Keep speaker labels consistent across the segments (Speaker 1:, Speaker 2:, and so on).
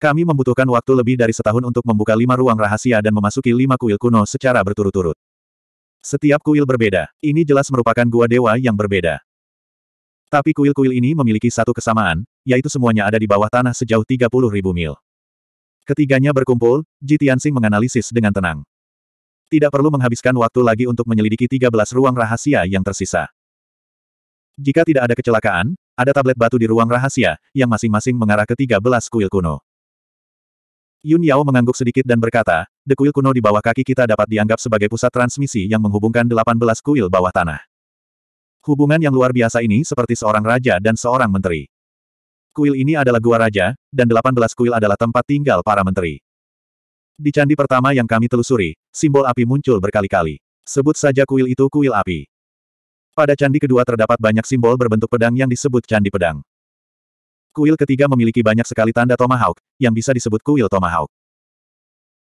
Speaker 1: Kami membutuhkan waktu lebih dari setahun untuk membuka lima ruang rahasia dan memasuki lima kuil kuno secara berturut-turut. Setiap kuil berbeda. Ini jelas merupakan gua dewa yang berbeda. Tapi kuil-kuil ini memiliki satu kesamaan, yaitu semuanya ada di bawah tanah sejauh 30.000 mil. Ketiganya berkumpul, Ji menganalisis dengan tenang. Tidak perlu menghabiskan waktu lagi untuk menyelidiki 13 ruang rahasia yang tersisa. Jika tidak ada kecelakaan, ada tablet batu di ruang rahasia, yang masing-masing mengarah ke 13 kuil kuno. Yun Yao mengangguk sedikit dan berkata, The "Kuil kuno di bawah kaki kita dapat dianggap sebagai pusat transmisi yang menghubungkan 18 kuil bawah tanah. Hubungan yang luar biasa ini seperti seorang raja dan seorang menteri. Kuil ini adalah gua raja, dan 18 kuil adalah tempat tinggal para menteri. Di candi pertama yang kami telusuri, simbol api muncul berkali-kali. Sebut saja kuil itu kuil api. Pada candi kedua terdapat banyak simbol berbentuk pedang yang disebut candi pedang. Kuil ketiga memiliki banyak sekali tanda Tomahawk, yang bisa disebut kuil Tomahawk.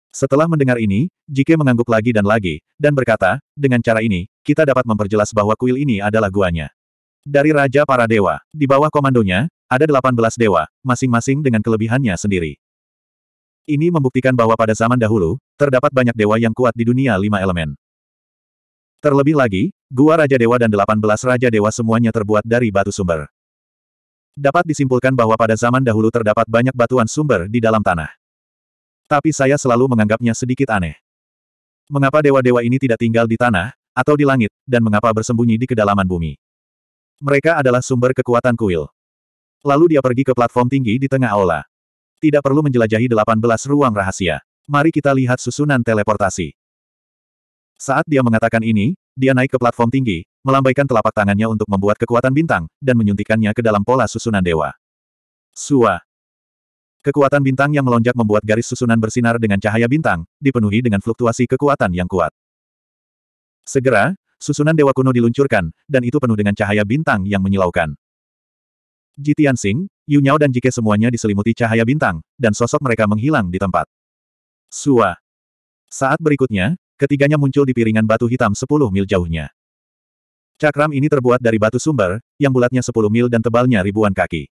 Speaker 1: Setelah mendengar ini, Jike mengangguk lagi dan lagi, dan berkata, dengan cara ini, kita dapat memperjelas bahwa kuil ini adalah guanya. Dari Raja Para Dewa, di bawah komandonya, ada 18 dewa, masing-masing dengan kelebihannya sendiri. Ini membuktikan bahwa pada zaman dahulu, terdapat banyak dewa yang kuat di dunia lima elemen. Terlebih lagi, gua Raja Dewa dan 18 Raja Dewa semuanya terbuat dari batu sumber. Dapat disimpulkan bahwa pada zaman dahulu terdapat banyak batuan sumber di dalam tanah. Tapi saya selalu menganggapnya sedikit aneh. Mengapa dewa-dewa ini tidak tinggal di tanah, atau di langit, dan mengapa bersembunyi di kedalaman bumi? Mereka adalah sumber kekuatan kuil. Lalu dia pergi ke platform tinggi di tengah aula. Tidak perlu menjelajahi 18 ruang rahasia. Mari kita lihat susunan teleportasi. Saat dia mengatakan ini, dia naik ke platform tinggi, melambaikan telapak tangannya untuk membuat kekuatan bintang, dan menyuntikannya ke dalam pola susunan dewa. Sua. Kekuatan bintang yang melonjak membuat garis susunan bersinar dengan cahaya bintang, dipenuhi dengan fluktuasi kekuatan yang kuat. Segera, susunan dewa kuno diluncurkan, dan itu penuh dengan cahaya bintang yang menyilaukan. Jitian Tianxing, Yu Niao dan Jike semuanya diselimuti cahaya bintang, dan sosok mereka menghilang di tempat. Sua. Saat berikutnya, ketiganya muncul di piringan batu hitam sepuluh mil jauhnya. Cakram ini terbuat dari batu sumber, yang bulatnya 10 mil dan tebalnya ribuan kaki.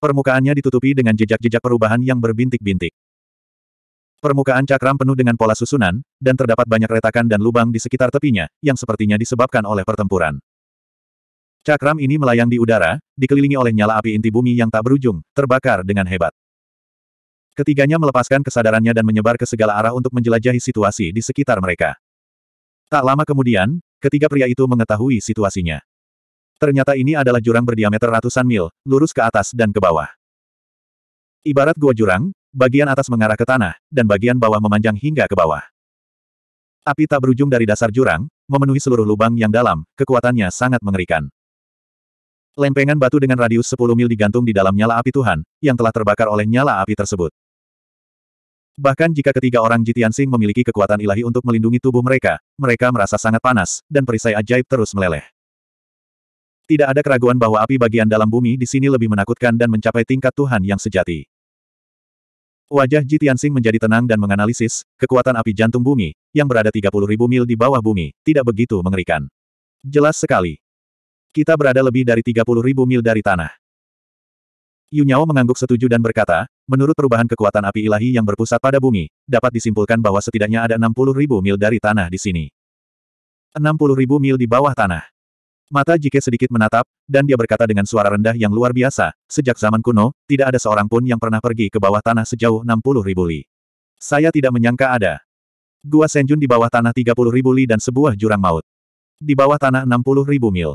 Speaker 1: Permukaannya ditutupi dengan jejak-jejak perubahan yang berbintik-bintik. Permukaan cakram penuh dengan pola susunan, dan terdapat banyak retakan dan lubang di sekitar tepinya, yang sepertinya disebabkan oleh pertempuran. Cakram ini melayang di udara, dikelilingi oleh nyala api inti bumi yang tak berujung, terbakar dengan hebat. Ketiganya melepaskan kesadarannya dan menyebar ke segala arah untuk menjelajahi situasi di sekitar mereka. Tak lama kemudian, Ketiga pria itu mengetahui situasinya. Ternyata ini adalah jurang berdiameter ratusan mil, lurus ke atas dan ke bawah. Ibarat gua jurang, bagian atas mengarah ke tanah, dan bagian bawah memanjang hingga ke bawah. Api tak berujung dari dasar jurang, memenuhi seluruh lubang yang dalam, kekuatannya sangat mengerikan. Lempengan batu dengan radius 10 mil digantung di dalam nyala api Tuhan, yang telah terbakar oleh nyala api tersebut. Bahkan jika ketiga orang Jitian Sing memiliki kekuatan ilahi untuk melindungi tubuh mereka, mereka merasa sangat panas, dan perisai ajaib terus meleleh. Tidak ada keraguan bahwa api bagian dalam bumi di sini lebih menakutkan dan mencapai tingkat Tuhan yang sejati. Wajah Jitian Sing menjadi tenang dan menganalisis, kekuatan api jantung bumi, yang berada 30.000 mil di bawah bumi, tidak begitu mengerikan. Jelas sekali. Kita berada lebih dari 30.000 mil dari tanah. Yunyao mengangguk setuju dan berkata, menurut perubahan kekuatan api ilahi yang berpusat pada bumi, dapat disimpulkan bahwa setidaknya ada 60 ribu mil dari tanah di sini. 60 ribu mil di bawah tanah. Mata Jike sedikit menatap, dan dia berkata dengan suara rendah yang luar biasa, sejak zaman kuno, tidak ada seorang pun yang pernah pergi ke bawah tanah sejauh 60 ribu li. Saya tidak menyangka ada. Gua Senjun di bawah tanah 30 ribu li dan sebuah jurang maut. Di bawah tanah 60 ribu mil.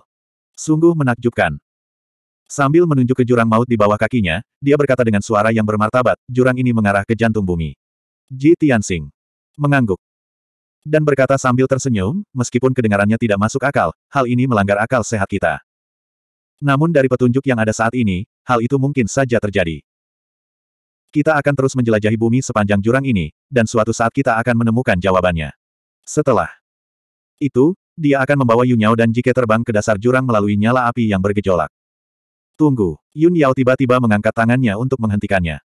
Speaker 1: Sungguh menakjubkan. Sambil menunjuk ke jurang maut di bawah kakinya, dia berkata dengan suara yang bermartabat, jurang ini mengarah ke jantung bumi. Ji Tianxing mengangguk dan berkata sambil tersenyum, meskipun kedengarannya tidak masuk akal, hal ini melanggar akal sehat kita. Namun dari petunjuk yang ada saat ini, hal itu mungkin saja terjadi. Kita akan terus menjelajahi bumi sepanjang jurang ini, dan suatu saat kita akan menemukan jawabannya. Setelah itu, dia akan membawa Yunyao dan Jike terbang ke dasar jurang melalui nyala api yang bergejolak. Tunggu, Yun Yao tiba-tiba mengangkat tangannya untuk menghentikannya.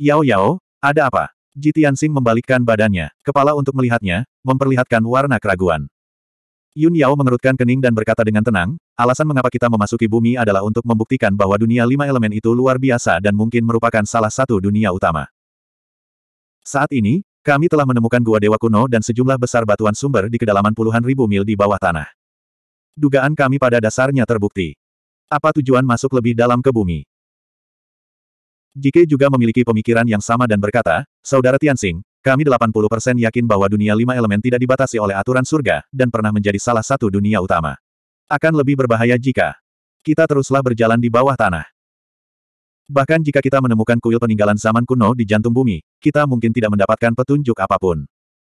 Speaker 1: Yao Yao, ada apa? Jitian Tianxing membalikkan badannya, kepala untuk melihatnya, memperlihatkan warna keraguan. Yun Yao mengerutkan kening dan berkata dengan tenang, alasan mengapa kita memasuki bumi adalah untuk membuktikan bahwa dunia lima elemen itu luar biasa dan mungkin merupakan salah satu dunia utama. Saat ini, kami telah menemukan gua dewa kuno dan sejumlah besar batuan sumber di kedalaman puluhan ribu mil di bawah tanah. Dugaan kami pada dasarnya terbukti. Apa tujuan masuk lebih dalam ke bumi? Jike juga memiliki pemikiran yang sama dan berkata, Saudara Tianxing, kami 80% yakin bahwa dunia lima elemen tidak dibatasi oleh aturan surga, dan pernah menjadi salah satu dunia utama. Akan lebih berbahaya jika kita teruslah berjalan di bawah tanah. Bahkan jika kita menemukan kuil peninggalan zaman kuno di jantung bumi, kita mungkin tidak mendapatkan petunjuk apapun.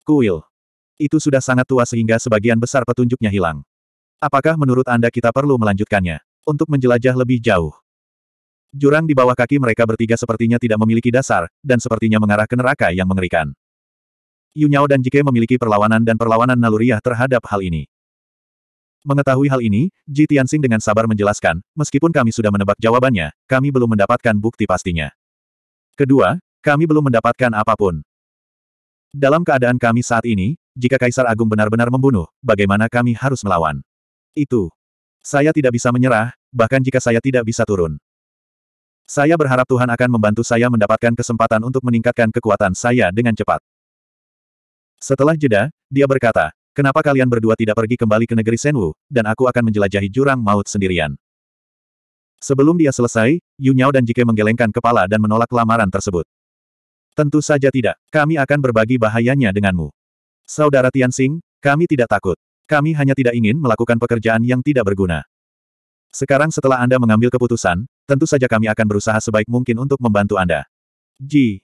Speaker 1: Kuil. Itu sudah sangat tua sehingga sebagian besar petunjuknya hilang. Apakah menurut Anda kita perlu melanjutkannya? untuk menjelajah lebih jauh. Jurang di bawah kaki mereka bertiga sepertinya tidak memiliki dasar, dan sepertinya mengarah ke neraka yang mengerikan. Yunyao dan Jike memiliki perlawanan dan perlawanan naluriah terhadap hal ini. Mengetahui hal ini, Ji Tianxing dengan sabar menjelaskan, meskipun kami sudah menebak jawabannya, kami belum mendapatkan bukti pastinya. Kedua, kami belum mendapatkan apapun. Dalam keadaan kami saat ini, jika Kaisar Agung benar-benar membunuh, bagaimana kami harus melawan? Itu saya tidak bisa menyerah, bahkan jika saya tidak bisa turun. Saya berharap Tuhan akan membantu saya mendapatkan kesempatan untuk meningkatkan kekuatan saya dengan cepat. Setelah jeda, dia berkata, kenapa kalian berdua tidak pergi kembali ke negeri Senwu, dan aku akan menjelajahi jurang maut sendirian. Sebelum dia selesai, Yunyao dan Jike menggelengkan kepala dan menolak lamaran tersebut. Tentu saja tidak, kami akan berbagi bahayanya denganmu. Saudara Tianxing, kami tidak takut. Kami hanya tidak ingin melakukan pekerjaan yang tidak berguna. Sekarang setelah Anda mengambil keputusan, tentu saja kami akan berusaha sebaik mungkin untuk membantu Anda. Ji.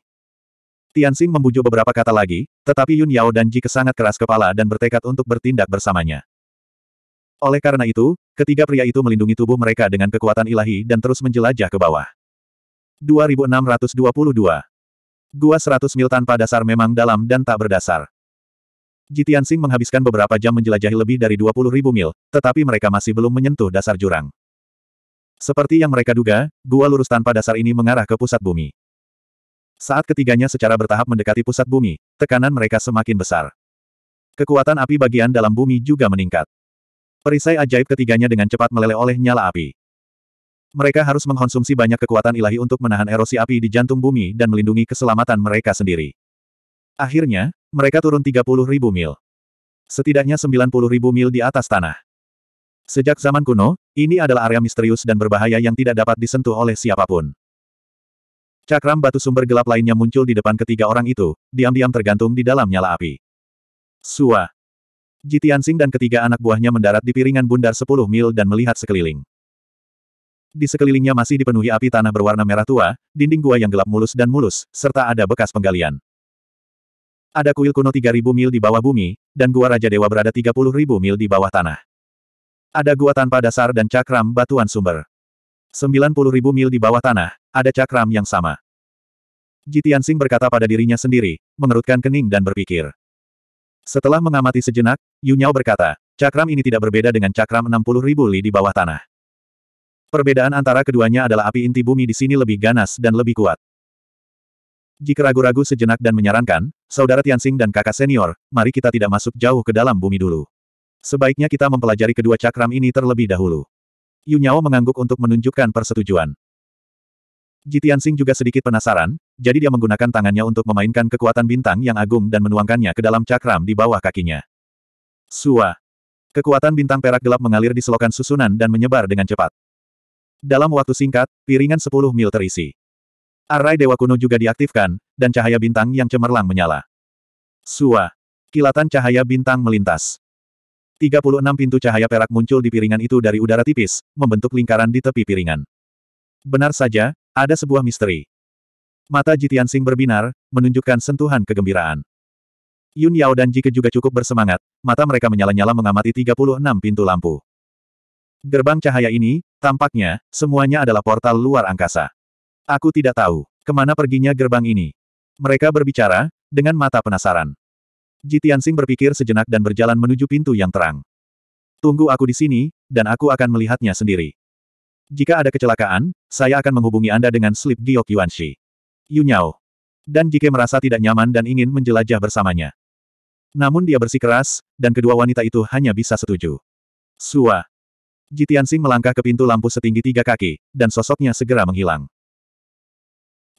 Speaker 1: Tianxing membujuk beberapa kata lagi, tetapi Yun Yao dan Ji kesangat keras kepala dan bertekad untuk bertindak bersamanya. Oleh karena itu, ketiga pria itu melindungi tubuh mereka dengan kekuatan ilahi dan terus menjelajah ke bawah. 2622 Gua 100 mil tanpa dasar memang dalam dan tak berdasar. Jitian Sing menghabiskan beberapa jam menjelajahi lebih dari 20 ribu mil, tetapi mereka masih belum menyentuh dasar jurang. Seperti yang mereka duga, gua lurus tanpa dasar ini mengarah ke pusat bumi. Saat ketiganya secara bertahap mendekati pusat bumi, tekanan mereka semakin besar. Kekuatan api bagian dalam bumi juga meningkat. Perisai ajaib ketiganya dengan cepat meleleh oleh nyala api. Mereka harus mengkonsumsi banyak kekuatan ilahi untuk menahan erosi api di jantung bumi dan melindungi keselamatan mereka sendiri. Akhirnya, mereka turun 30 ribu mil. Setidaknya 90 ribu mil di atas tanah. Sejak zaman kuno, ini adalah area misterius dan berbahaya yang tidak dapat disentuh oleh siapapun. Cakram batu sumber gelap lainnya muncul di depan ketiga orang itu, diam-diam tergantung di dalam nyala api. Sua. Jitiansing dan ketiga anak buahnya mendarat di piringan bundar 10 mil dan melihat sekeliling. Di sekelilingnya masih dipenuhi api tanah berwarna merah tua, dinding gua yang gelap mulus dan mulus, serta ada bekas penggalian. Ada kuil kuno 3000 mil di bawah bumi, dan gua Raja Dewa berada 30.000 mil di bawah tanah. Ada gua tanpa dasar dan cakram batuan sumber. 90.000 mil di bawah tanah, ada cakram yang sama. Jitian Sing berkata pada dirinya sendiri, mengerutkan kening dan berpikir. Setelah mengamati sejenak, Yu berkata, cakram ini tidak berbeda dengan cakram 60.000 li di bawah tanah. Perbedaan antara keduanya adalah api inti bumi di sini lebih ganas dan lebih kuat. Jika ragu-ragu sejenak dan menyarankan, saudara Tianxing dan kakak senior, mari kita tidak masuk jauh ke dalam bumi dulu. Sebaiknya kita mempelajari kedua cakram ini terlebih dahulu. Yu Nyao mengangguk untuk menunjukkan persetujuan. Ji Tianxing juga sedikit penasaran, jadi dia menggunakan tangannya untuk memainkan kekuatan bintang yang agung dan menuangkannya ke dalam cakram di bawah kakinya. Sua. Kekuatan bintang perak gelap mengalir di selokan susunan dan menyebar dengan cepat. Dalam waktu singkat, piringan 10 mil terisi. Arai Dewa Kuno juga diaktifkan, dan cahaya bintang yang cemerlang menyala. Sua. Kilatan cahaya bintang melintas. 36 pintu cahaya perak muncul di piringan itu dari udara tipis, membentuk lingkaran di tepi piringan. Benar saja, ada sebuah misteri. Mata Jitian Sing berbinar, menunjukkan sentuhan kegembiraan. Yun Yao dan Jike juga cukup bersemangat, mata mereka menyala-nyala mengamati 36 pintu lampu. Gerbang cahaya ini, tampaknya, semuanya adalah portal luar angkasa. Aku tidak tahu. Kemana perginya gerbang ini? Mereka berbicara, dengan mata penasaran. Jitiansing berpikir sejenak dan berjalan menuju pintu yang terang. Tunggu aku di sini, dan aku akan melihatnya sendiri. Jika ada kecelakaan, saya akan menghubungi Anda dengan slip Giok Yuanshi. Yunyao. Dan Jike merasa tidak nyaman dan ingin menjelajah bersamanya. Namun dia bersikeras, dan kedua wanita itu hanya bisa setuju. Sua. Jitiansing melangkah ke pintu lampu setinggi tiga kaki, dan sosoknya segera menghilang.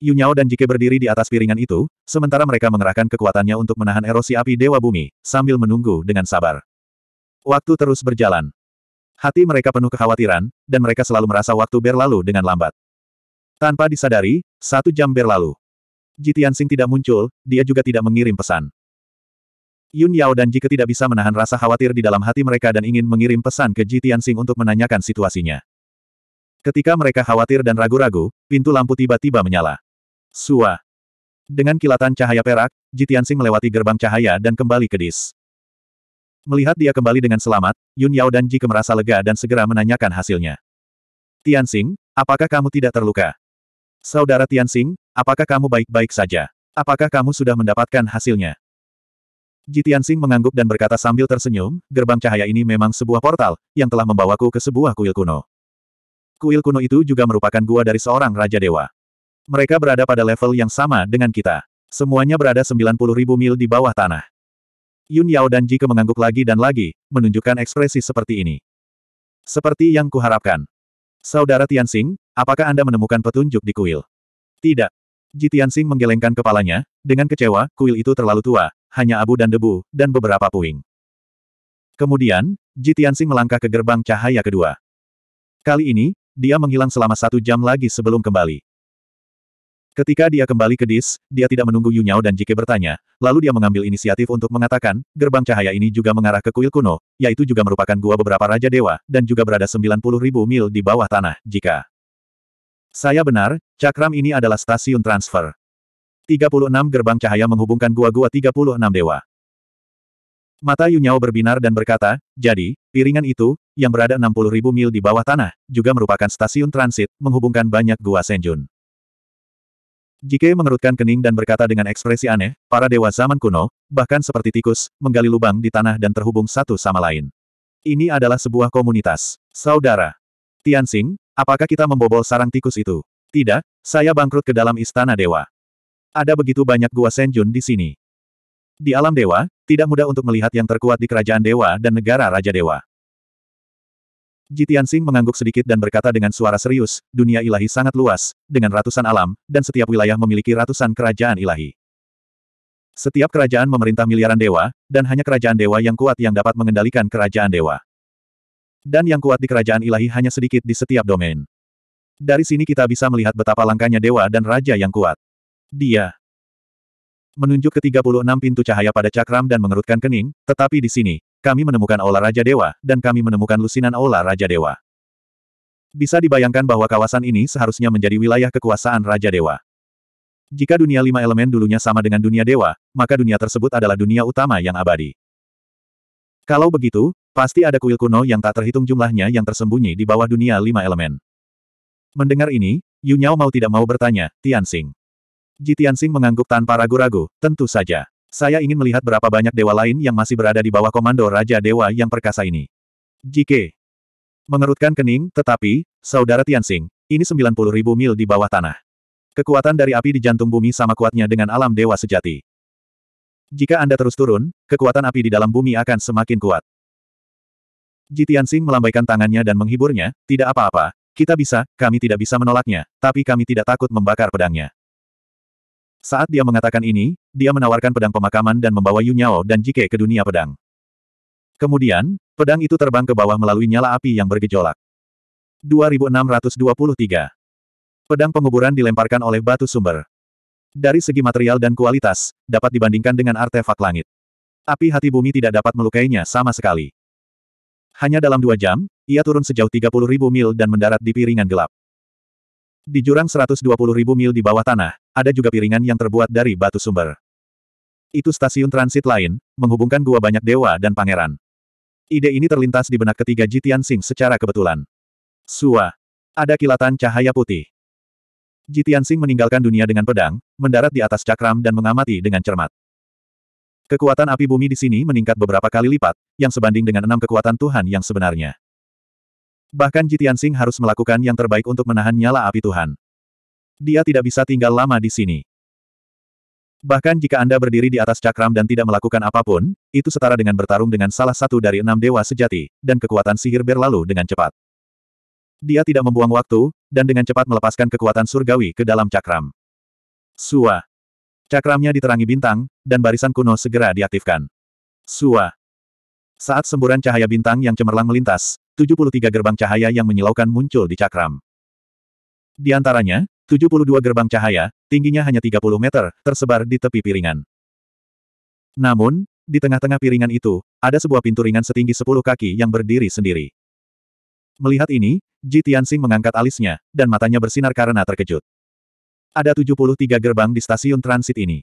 Speaker 1: Yu dan Jike berdiri di atas piringan itu, sementara mereka mengerahkan kekuatannya untuk menahan erosi api Dewa Bumi, sambil menunggu dengan sabar. Waktu terus berjalan. Hati mereka penuh kekhawatiran, dan mereka selalu merasa waktu berlalu dengan lambat. Tanpa disadari, satu jam berlalu. Jitian Sing tidak muncul, dia juga tidak mengirim pesan. Yun Yao dan Jike tidak bisa menahan rasa khawatir di dalam hati mereka dan ingin mengirim pesan ke Jitian Sing untuk menanyakan situasinya. Ketika mereka khawatir dan ragu-ragu, pintu lampu tiba-tiba menyala. Sua. Dengan kilatan cahaya perak, Jitiansing melewati gerbang cahaya dan kembali ke dis. Melihat dia kembali dengan selamat, Yun Yao dan Ke merasa lega dan segera menanyakan hasilnya. Tiansing, apakah kamu tidak terluka? Saudara Tiansing, apakah kamu baik-baik saja? Apakah kamu sudah mendapatkan hasilnya? Jitiansing mengangguk dan berkata sambil tersenyum, gerbang cahaya ini memang sebuah portal, yang telah membawaku ke sebuah kuil kuno. Kuil kuno itu juga merupakan gua dari seorang Raja Dewa. Mereka berada pada level yang sama dengan kita. Semuanya berada ribu mil di bawah tanah. Yun Yao dan Jike mengangguk lagi dan lagi, menunjukkan ekspresi seperti ini. Seperti yang kuharapkan. Saudara Tianxing, apakah Anda menemukan petunjuk di kuil? Tidak. Ji Tianxing menggelengkan kepalanya, dengan kecewa, kuil itu terlalu tua, hanya abu dan debu, dan beberapa puing. Kemudian, Ji Tianxing melangkah ke gerbang cahaya kedua. Kali ini, dia menghilang selama satu jam lagi sebelum kembali. Ketika dia kembali ke dis, dia tidak menunggu Yunyao dan Jike bertanya, lalu dia mengambil inisiatif untuk mengatakan, gerbang cahaya ini juga mengarah ke kuil kuno, yaitu juga merupakan gua beberapa raja dewa, dan juga berada 90 ribu mil di bawah tanah, jika saya benar, cakram ini adalah stasiun transfer. 36 gerbang cahaya menghubungkan gua-gua 36 dewa. Mata Yunyao berbinar dan berkata, jadi, piringan itu, yang berada 60 ribu mil di bawah tanah, juga merupakan stasiun transit, menghubungkan banyak gua Senjun. Jike mengerutkan kening dan berkata dengan ekspresi aneh, para dewa zaman kuno, bahkan seperti tikus, menggali lubang di tanah dan terhubung satu sama lain. Ini adalah sebuah komunitas. Saudara. Tianxing, apakah kita membobol sarang tikus itu? Tidak, saya bangkrut ke dalam istana dewa. Ada begitu banyak gua Senjun di sini. Di alam dewa, tidak mudah untuk melihat yang terkuat di kerajaan dewa dan negara raja dewa. Jitian Sing mengangguk sedikit dan berkata dengan suara serius, dunia ilahi sangat luas, dengan ratusan alam, dan setiap wilayah memiliki ratusan kerajaan ilahi. Setiap kerajaan memerintah miliaran dewa, dan hanya kerajaan dewa yang kuat yang dapat mengendalikan kerajaan dewa. Dan yang kuat di kerajaan ilahi hanya sedikit di setiap domain. Dari sini kita bisa melihat betapa langkahnya dewa dan raja yang kuat. Dia menunjuk ke 36 pintu cahaya pada cakram dan mengerutkan kening, tetapi di sini, kami menemukan Aula Raja Dewa, dan kami menemukan lusinan Aula Raja Dewa. Bisa dibayangkan bahwa kawasan ini seharusnya menjadi wilayah kekuasaan Raja Dewa. Jika dunia lima elemen dulunya sama dengan dunia dewa, maka dunia tersebut adalah dunia utama yang abadi. Kalau begitu, pasti ada kuil kuno yang tak terhitung jumlahnya yang tersembunyi di bawah dunia lima elemen. Mendengar ini, Yu Nyao mau tidak mau bertanya, Tianxing. Ji Tianxing mengangguk tanpa ragu-ragu, tentu saja. Saya ingin melihat berapa banyak dewa lain yang masih berada di bawah komando Raja Dewa yang perkasa ini. Jike. Mengerutkan kening, tetapi, Saudara Tianxing, ini 90 ribu mil di bawah tanah. Kekuatan dari api di jantung bumi sama kuatnya dengan alam dewa sejati. Jika Anda terus turun, kekuatan api di dalam bumi akan semakin kuat. Ji Tianxing melambaikan tangannya dan menghiburnya, tidak apa-apa, kita bisa, kami tidak bisa menolaknya, tapi kami tidak takut membakar pedangnya. Saat dia mengatakan ini, dia menawarkan pedang pemakaman dan membawa Yunyao dan Jike ke dunia pedang. Kemudian, pedang itu terbang ke bawah melalui nyala api yang bergejolak. 2623. Pedang penguburan dilemparkan oleh batu sumber. Dari segi material dan kualitas, dapat dibandingkan dengan artefak langit. Api hati bumi tidak dapat melukainya sama sekali. Hanya dalam dua jam, ia turun sejauh 30.000 mil dan mendarat di piringan gelap. Di jurang 120.000 mil di bawah tanah, ada juga piringan yang terbuat dari batu sumber. Itu stasiun transit lain, menghubungkan gua banyak dewa dan pangeran. Ide ini terlintas di benak ketiga Jitian Sing secara kebetulan. Sua. Ada kilatan cahaya putih. Jitian Sing meninggalkan dunia dengan pedang, mendarat di atas cakram dan mengamati dengan cermat. Kekuatan api bumi di sini meningkat beberapa kali lipat, yang sebanding dengan enam kekuatan Tuhan yang sebenarnya. Bahkan Jitian Sing harus melakukan yang terbaik untuk menahan nyala api Tuhan dia tidak bisa tinggal lama di sini. Bahkan jika Anda berdiri di atas cakram dan tidak melakukan apapun, itu setara dengan bertarung dengan salah satu dari enam dewa sejati, dan kekuatan sihir berlalu dengan cepat. Dia tidak membuang waktu, dan dengan cepat melepaskan kekuatan surgawi ke dalam cakram. Sua. Cakramnya diterangi bintang, dan barisan kuno segera diaktifkan. Sua. Saat semburan cahaya bintang yang cemerlang melintas, 73 gerbang cahaya yang menyilaukan muncul di cakram. Di antaranya, 72 gerbang cahaya, tingginya hanya 30 meter, tersebar di tepi piringan. Namun, di tengah-tengah piringan itu, ada sebuah pintu ringan setinggi 10 kaki yang berdiri sendiri. Melihat ini, Ji Tianxing mengangkat alisnya, dan matanya bersinar karena terkejut. Ada 73 gerbang di stasiun transit ini.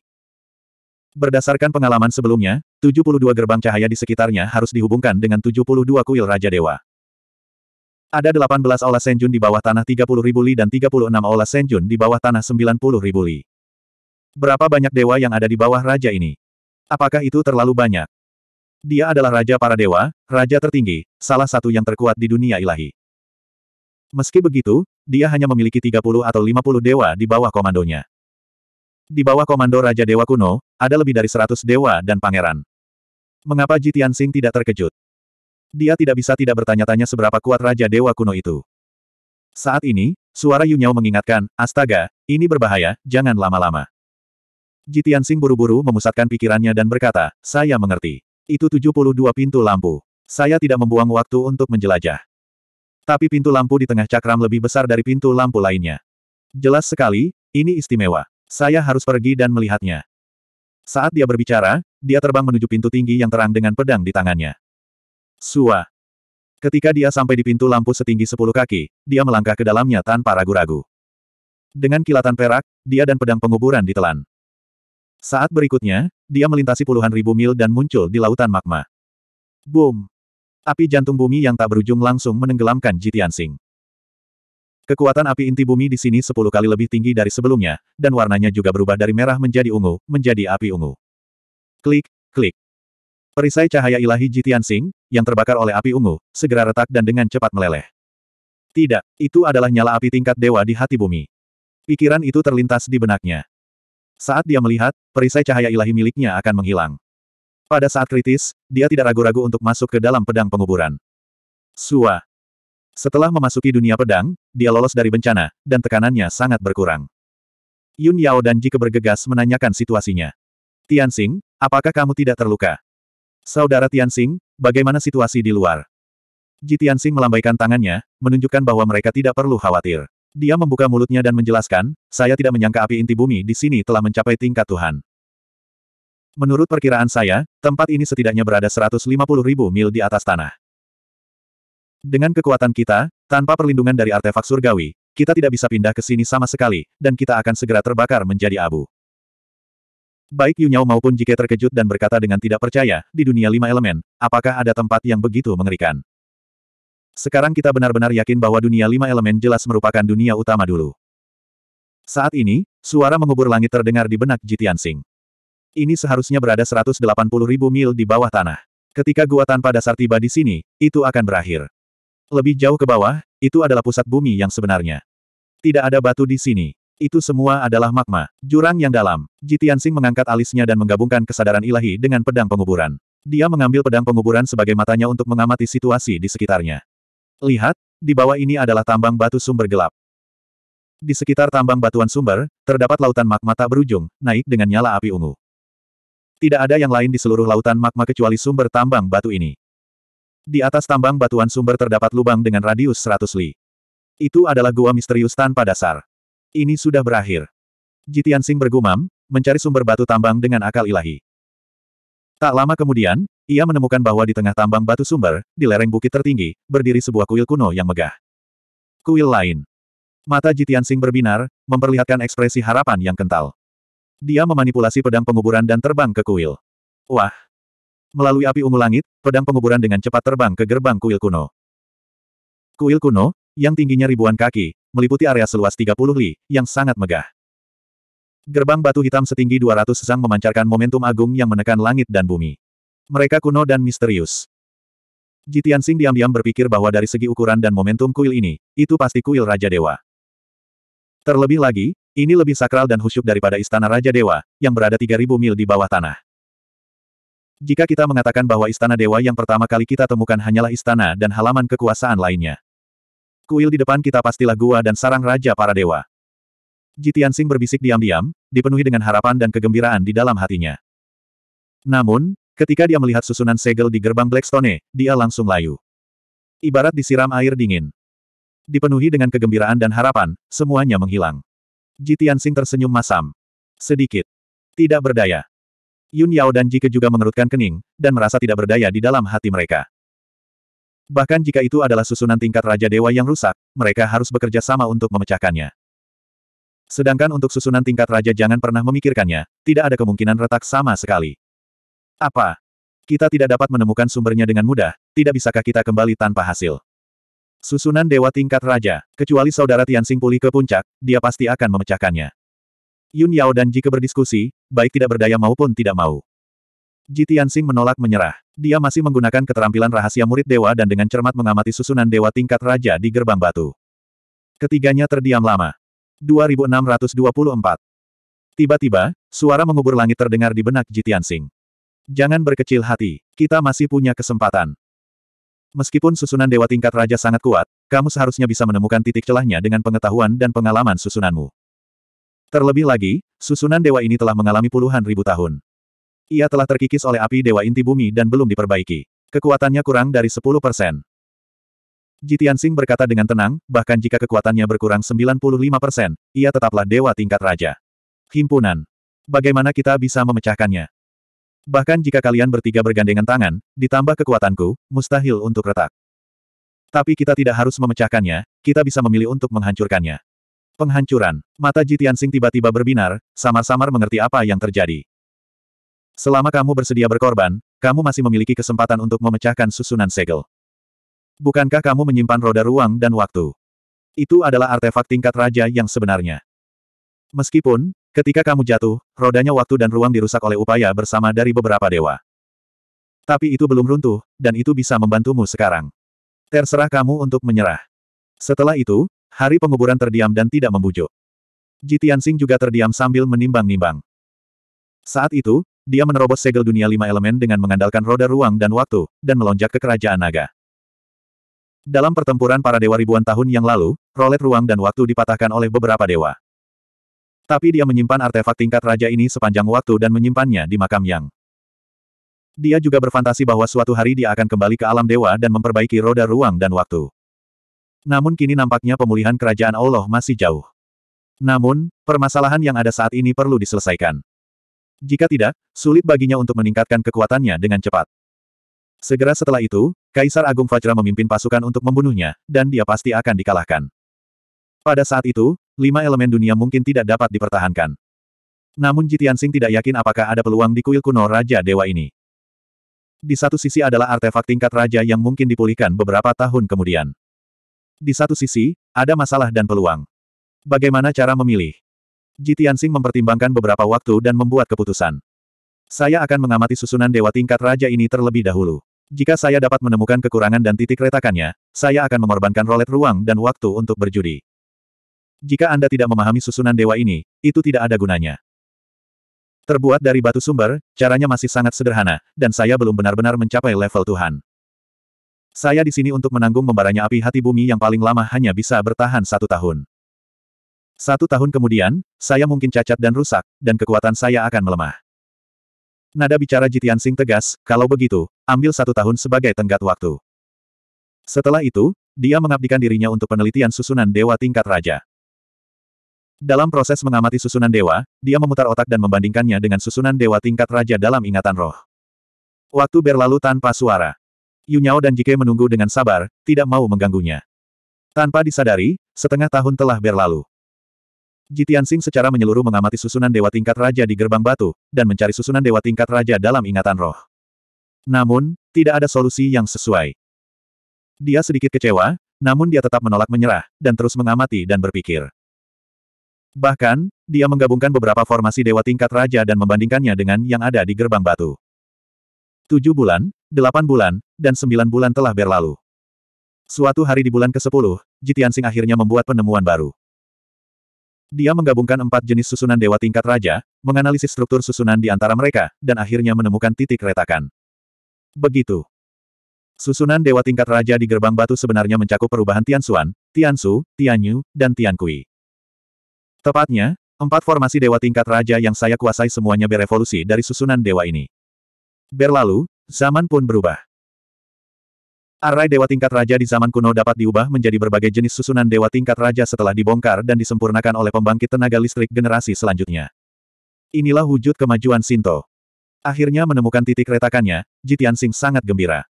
Speaker 1: Berdasarkan pengalaman sebelumnya, 72 gerbang cahaya di sekitarnya harus dihubungkan dengan 72 kuil Raja Dewa. Ada 18 aula Senjun di bawah tanah ribu li dan 36 aula Senjun di bawah tanah ribu li. Berapa banyak dewa yang ada di bawah raja ini? Apakah itu terlalu banyak? Dia adalah raja para dewa, raja tertinggi, salah satu yang terkuat di dunia ilahi. Meski begitu, dia hanya memiliki 30 atau 50 dewa di bawah komandonya. Di bawah komando Raja Dewa Kuno, ada lebih dari 100 dewa dan pangeran. Mengapa Jitian Sing tidak terkejut? Dia tidak bisa tidak bertanya-tanya seberapa kuat Raja Dewa kuno itu. Saat ini, suara Yunyao mengingatkan, astaga, ini berbahaya, jangan lama-lama. Jitian Sing buru-buru memusatkan pikirannya dan berkata, saya mengerti. Itu 72 pintu lampu. Saya tidak membuang waktu untuk menjelajah. Tapi pintu lampu di tengah cakram lebih besar dari pintu lampu lainnya. Jelas sekali, ini istimewa. Saya harus pergi dan melihatnya. Saat dia berbicara, dia terbang menuju pintu tinggi yang terang dengan pedang di tangannya. Sua. Ketika dia sampai di pintu lampu setinggi 10 kaki, dia melangkah ke dalamnya tanpa ragu-ragu. Dengan kilatan perak, dia dan pedang penguburan ditelan. Saat berikutnya, dia melintasi puluhan ribu mil dan muncul di lautan magma. Boom! Api jantung bumi yang tak berujung langsung menenggelamkan Jitian Sing. Kekuatan api inti bumi di sini 10 kali lebih tinggi dari sebelumnya, dan warnanya juga berubah dari merah menjadi ungu, menjadi api ungu. Klik, klik. Perisai cahaya ilahi Jitian Sing, yang terbakar oleh api ungu, segera retak dan dengan cepat meleleh. Tidak, itu adalah nyala api tingkat dewa di hati bumi. Pikiran itu terlintas di benaknya. Saat dia melihat, perisai cahaya ilahi miliknya akan menghilang. Pada saat kritis, dia tidak ragu-ragu untuk masuk ke dalam pedang penguburan. Sua. Setelah memasuki dunia pedang, dia lolos dari bencana, dan tekanannya sangat berkurang. Yun Yao dan Jike bergegas menanyakan situasinya. Tian Tianxing, apakah kamu tidak terluka? Saudara Tianxing, Bagaimana situasi di luar? Jitian Sing melambaikan tangannya, menunjukkan bahwa mereka tidak perlu khawatir. Dia membuka mulutnya dan menjelaskan, saya tidak menyangka api inti bumi di sini telah mencapai tingkat Tuhan. Menurut perkiraan saya, tempat ini setidaknya berada 150 ribu mil di atas tanah. Dengan kekuatan kita, tanpa perlindungan dari artefak surgawi, kita tidak bisa pindah ke sini sama sekali, dan kita akan segera terbakar menjadi abu. Baik Yunyao maupun Jike terkejut dan berkata dengan tidak percaya, di dunia lima elemen, apakah ada tempat yang begitu mengerikan? Sekarang kita benar-benar yakin bahwa dunia lima elemen jelas merupakan dunia utama dulu. Saat ini, suara mengubur langit terdengar di benak Jitian Sing. Ini seharusnya berada 180 ribu mil di bawah tanah. Ketika gua tanpa dasar tiba di sini, itu akan berakhir. Lebih jauh ke bawah, itu adalah pusat bumi yang sebenarnya. Tidak ada batu di sini. Itu semua adalah magma. Jurang yang dalam. Jitiansing mengangkat alisnya dan menggabungkan kesadaran ilahi dengan pedang penguburan. Dia mengambil pedang penguburan sebagai matanya untuk mengamati situasi di sekitarnya. Lihat, di bawah ini adalah tambang batu sumber gelap. Di sekitar tambang batuan sumber, terdapat lautan magma tak berujung, naik dengan nyala api ungu. Tidak ada yang lain di seluruh lautan magma kecuali sumber tambang batu ini. Di atas tambang batuan sumber terdapat lubang dengan radius 100 li. Itu adalah gua misterius tanpa dasar. Ini sudah berakhir. Jitian Sing bergumam, mencari sumber batu tambang dengan akal ilahi. Tak lama kemudian, ia menemukan bahwa di tengah tambang batu sumber, di lereng bukit tertinggi, berdiri sebuah kuil kuno yang megah. Kuil lain. Mata Jitian Sing berbinar, memperlihatkan ekspresi harapan yang kental. Dia memanipulasi pedang penguburan dan terbang ke kuil. Wah! Melalui api ungu langit, pedang penguburan dengan cepat terbang ke gerbang kuil kuno. Kuil kuno, yang tingginya ribuan kaki, meliputi area seluas 30 li, yang sangat megah. Gerbang batu hitam setinggi 200 sang memancarkan momentum agung yang menekan langit dan bumi. Mereka kuno dan misterius. Jitian Sing diam-diam berpikir bahwa dari segi ukuran dan momentum kuil ini, itu pasti kuil Raja Dewa. Terlebih lagi, ini lebih sakral dan khusyuk daripada Istana Raja Dewa, yang berada 3.000 mil di bawah tanah. Jika kita mengatakan bahwa Istana Dewa yang pertama kali kita temukan hanyalah istana dan halaman kekuasaan lainnya. Kuil di depan kita pastilah gua dan sarang raja para dewa. Jitian Sing berbisik diam-diam, dipenuhi dengan harapan dan kegembiraan di dalam hatinya. Namun, ketika dia melihat susunan segel di gerbang Blackstone, dia langsung layu. Ibarat disiram air dingin. Dipenuhi dengan kegembiraan dan harapan, semuanya menghilang. Jitian Sing tersenyum masam. Sedikit. Tidak berdaya. Yun Yao dan Jike juga mengerutkan kening, dan merasa tidak berdaya di dalam hati mereka. Bahkan jika itu adalah susunan tingkat Raja Dewa yang rusak, mereka harus bekerja sama untuk memecahkannya. Sedangkan untuk susunan tingkat Raja jangan pernah memikirkannya, tidak ada kemungkinan retak sama sekali. Apa? Kita tidak dapat menemukan sumbernya dengan mudah, tidak bisakah kita kembali tanpa hasil? Susunan Dewa tingkat Raja, kecuali saudara Tianxing pulih ke puncak, dia pasti akan memecahkannya. Yun Yao dan Jike berdiskusi, baik tidak berdaya maupun tidak mau. Ji Tianxing menolak menyerah. Dia masih menggunakan keterampilan rahasia murid dewa dan dengan cermat mengamati susunan dewa tingkat raja di gerbang batu. Ketiganya terdiam lama. 2624. Tiba-tiba, suara mengubur langit terdengar di benak Jitian Sing. Jangan berkecil hati, kita masih punya kesempatan. Meskipun susunan dewa tingkat raja sangat kuat, kamu seharusnya bisa menemukan titik celahnya dengan pengetahuan dan pengalaman susunanmu. Terlebih lagi, susunan dewa ini telah mengalami puluhan ribu tahun. Ia telah terkikis oleh api Dewa Inti Bumi dan belum diperbaiki. Kekuatannya kurang dari 10 persen. Jitian Sing berkata dengan tenang, bahkan jika kekuatannya berkurang 95 persen, ia tetaplah dewa tingkat raja. Himpunan. Bagaimana kita bisa memecahkannya? Bahkan jika kalian bertiga bergandengan tangan, ditambah kekuatanku, mustahil untuk retak. Tapi kita tidak harus memecahkannya, kita bisa memilih untuk menghancurkannya. Penghancuran. Mata Jitian Sing tiba-tiba berbinar, samar-samar mengerti apa yang terjadi. Selama kamu bersedia berkorban, kamu masih memiliki kesempatan untuk memecahkan susunan segel. Bukankah kamu menyimpan roda ruang dan waktu? Itu adalah artefak tingkat raja yang sebenarnya. Meskipun, ketika kamu jatuh, rodanya waktu dan ruang dirusak oleh upaya bersama dari beberapa dewa. Tapi itu belum runtuh, dan itu bisa membantumu sekarang. Terserah kamu untuk menyerah. Setelah itu, hari penguburan terdiam dan tidak membujuk. Jitian Sing juga terdiam sambil menimbang-nimbang. Saat itu, dia menerobos segel dunia lima elemen dengan mengandalkan roda ruang dan waktu, dan melonjak ke kerajaan naga. Dalam pertempuran para dewa ribuan tahun yang lalu, rolet ruang dan waktu dipatahkan oleh beberapa dewa. Tapi dia menyimpan artefak tingkat raja ini sepanjang waktu dan menyimpannya di makam yang. Dia juga berfantasi bahwa suatu hari dia akan kembali ke alam dewa dan memperbaiki roda ruang dan waktu. Namun kini nampaknya pemulihan kerajaan Allah masih jauh. Namun, permasalahan yang ada saat ini perlu diselesaikan. Jika tidak, sulit baginya untuk meningkatkan kekuatannya dengan cepat. Segera setelah itu, Kaisar Agung Fajra memimpin pasukan untuk membunuhnya, dan dia pasti akan dikalahkan. Pada saat itu, lima elemen dunia mungkin tidak dapat dipertahankan. Namun Jitian Jitiansing tidak yakin apakah ada peluang di kuil kuno Raja Dewa ini. Di satu sisi adalah artefak tingkat raja yang mungkin dipulihkan beberapa tahun kemudian. Di satu sisi, ada masalah dan peluang. Bagaimana cara memilih? Ji Tianxing mempertimbangkan beberapa waktu dan membuat keputusan. Saya akan mengamati susunan dewa tingkat raja ini terlebih dahulu. Jika saya dapat menemukan kekurangan dan titik retakannya, saya akan mengorbankan rolet ruang dan waktu untuk berjudi. Jika Anda tidak memahami susunan dewa ini, itu tidak ada gunanya. Terbuat dari batu sumber, caranya masih sangat sederhana, dan saya belum benar-benar mencapai level Tuhan. Saya di sini untuk menanggung membaranya api hati bumi yang paling lama hanya bisa bertahan satu tahun. Satu tahun kemudian, saya mungkin cacat dan rusak, dan kekuatan saya akan melemah. Nada bicara Jitian Sing tegas, kalau begitu, ambil satu tahun sebagai tenggat waktu. Setelah itu, dia mengabdikan dirinya untuk penelitian susunan dewa tingkat raja. Dalam proses mengamati susunan dewa, dia memutar otak dan membandingkannya dengan susunan dewa tingkat raja dalam ingatan roh. Waktu berlalu tanpa suara. Yunyao dan Jike menunggu dengan sabar, tidak mau mengganggunya. Tanpa disadari, setengah tahun telah berlalu. Jitian Jitiansing secara menyeluruh mengamati susunan dewa tingkat raja di gerbang batu, dan mencari susunan dewa tingkat raja dalam ingatan roh. Namun, tidak ada solusi yang sesuai. Dia sedikit kecewa, namun dia tetap menolak menyerah, dan terus mengamati dan berpikir. Bahkan, dia menggabungkan beberapa formasi dewa tingkat raja dan membandingkannya dengan yang ada di gerbang batu. Tujuh bulan, delapan bulan, dan sembilan bulan telah berlalu. Suatu hari di bulan ke-10, Jitiansing akhirnya membuat penemuan baru. Dia menggabungkan empat jenis susunan dewa tingkat raja, menganalisis struktur susunan di antara mereka, dan akhirnya menemukan titik retakan. Begitu. Susunan dewa tingkat raja di gerbang batu sebenarnya mencakup perubahan Tiansuan, Tiansu, Tianyu, dan Tiankui. Tepatnya, empat formasi dewa tingkat raja yang saya kuasai semuanya berevolusi dari susunan dewa ini. Berlalu, zaman pun berubah. Arai dewa tingkat raja di zaman kuno dapat diubah menjadi berbagai jenis susunan dewa tingkat raja setelah dibongkar dan disempurnakan oleh pembangkit tenaga listrik generasi selanjutnya. Inilah wujud kemajuan Sinto. Akhirnya menemukan titik retakannya, Jitian Sing sangat gembira.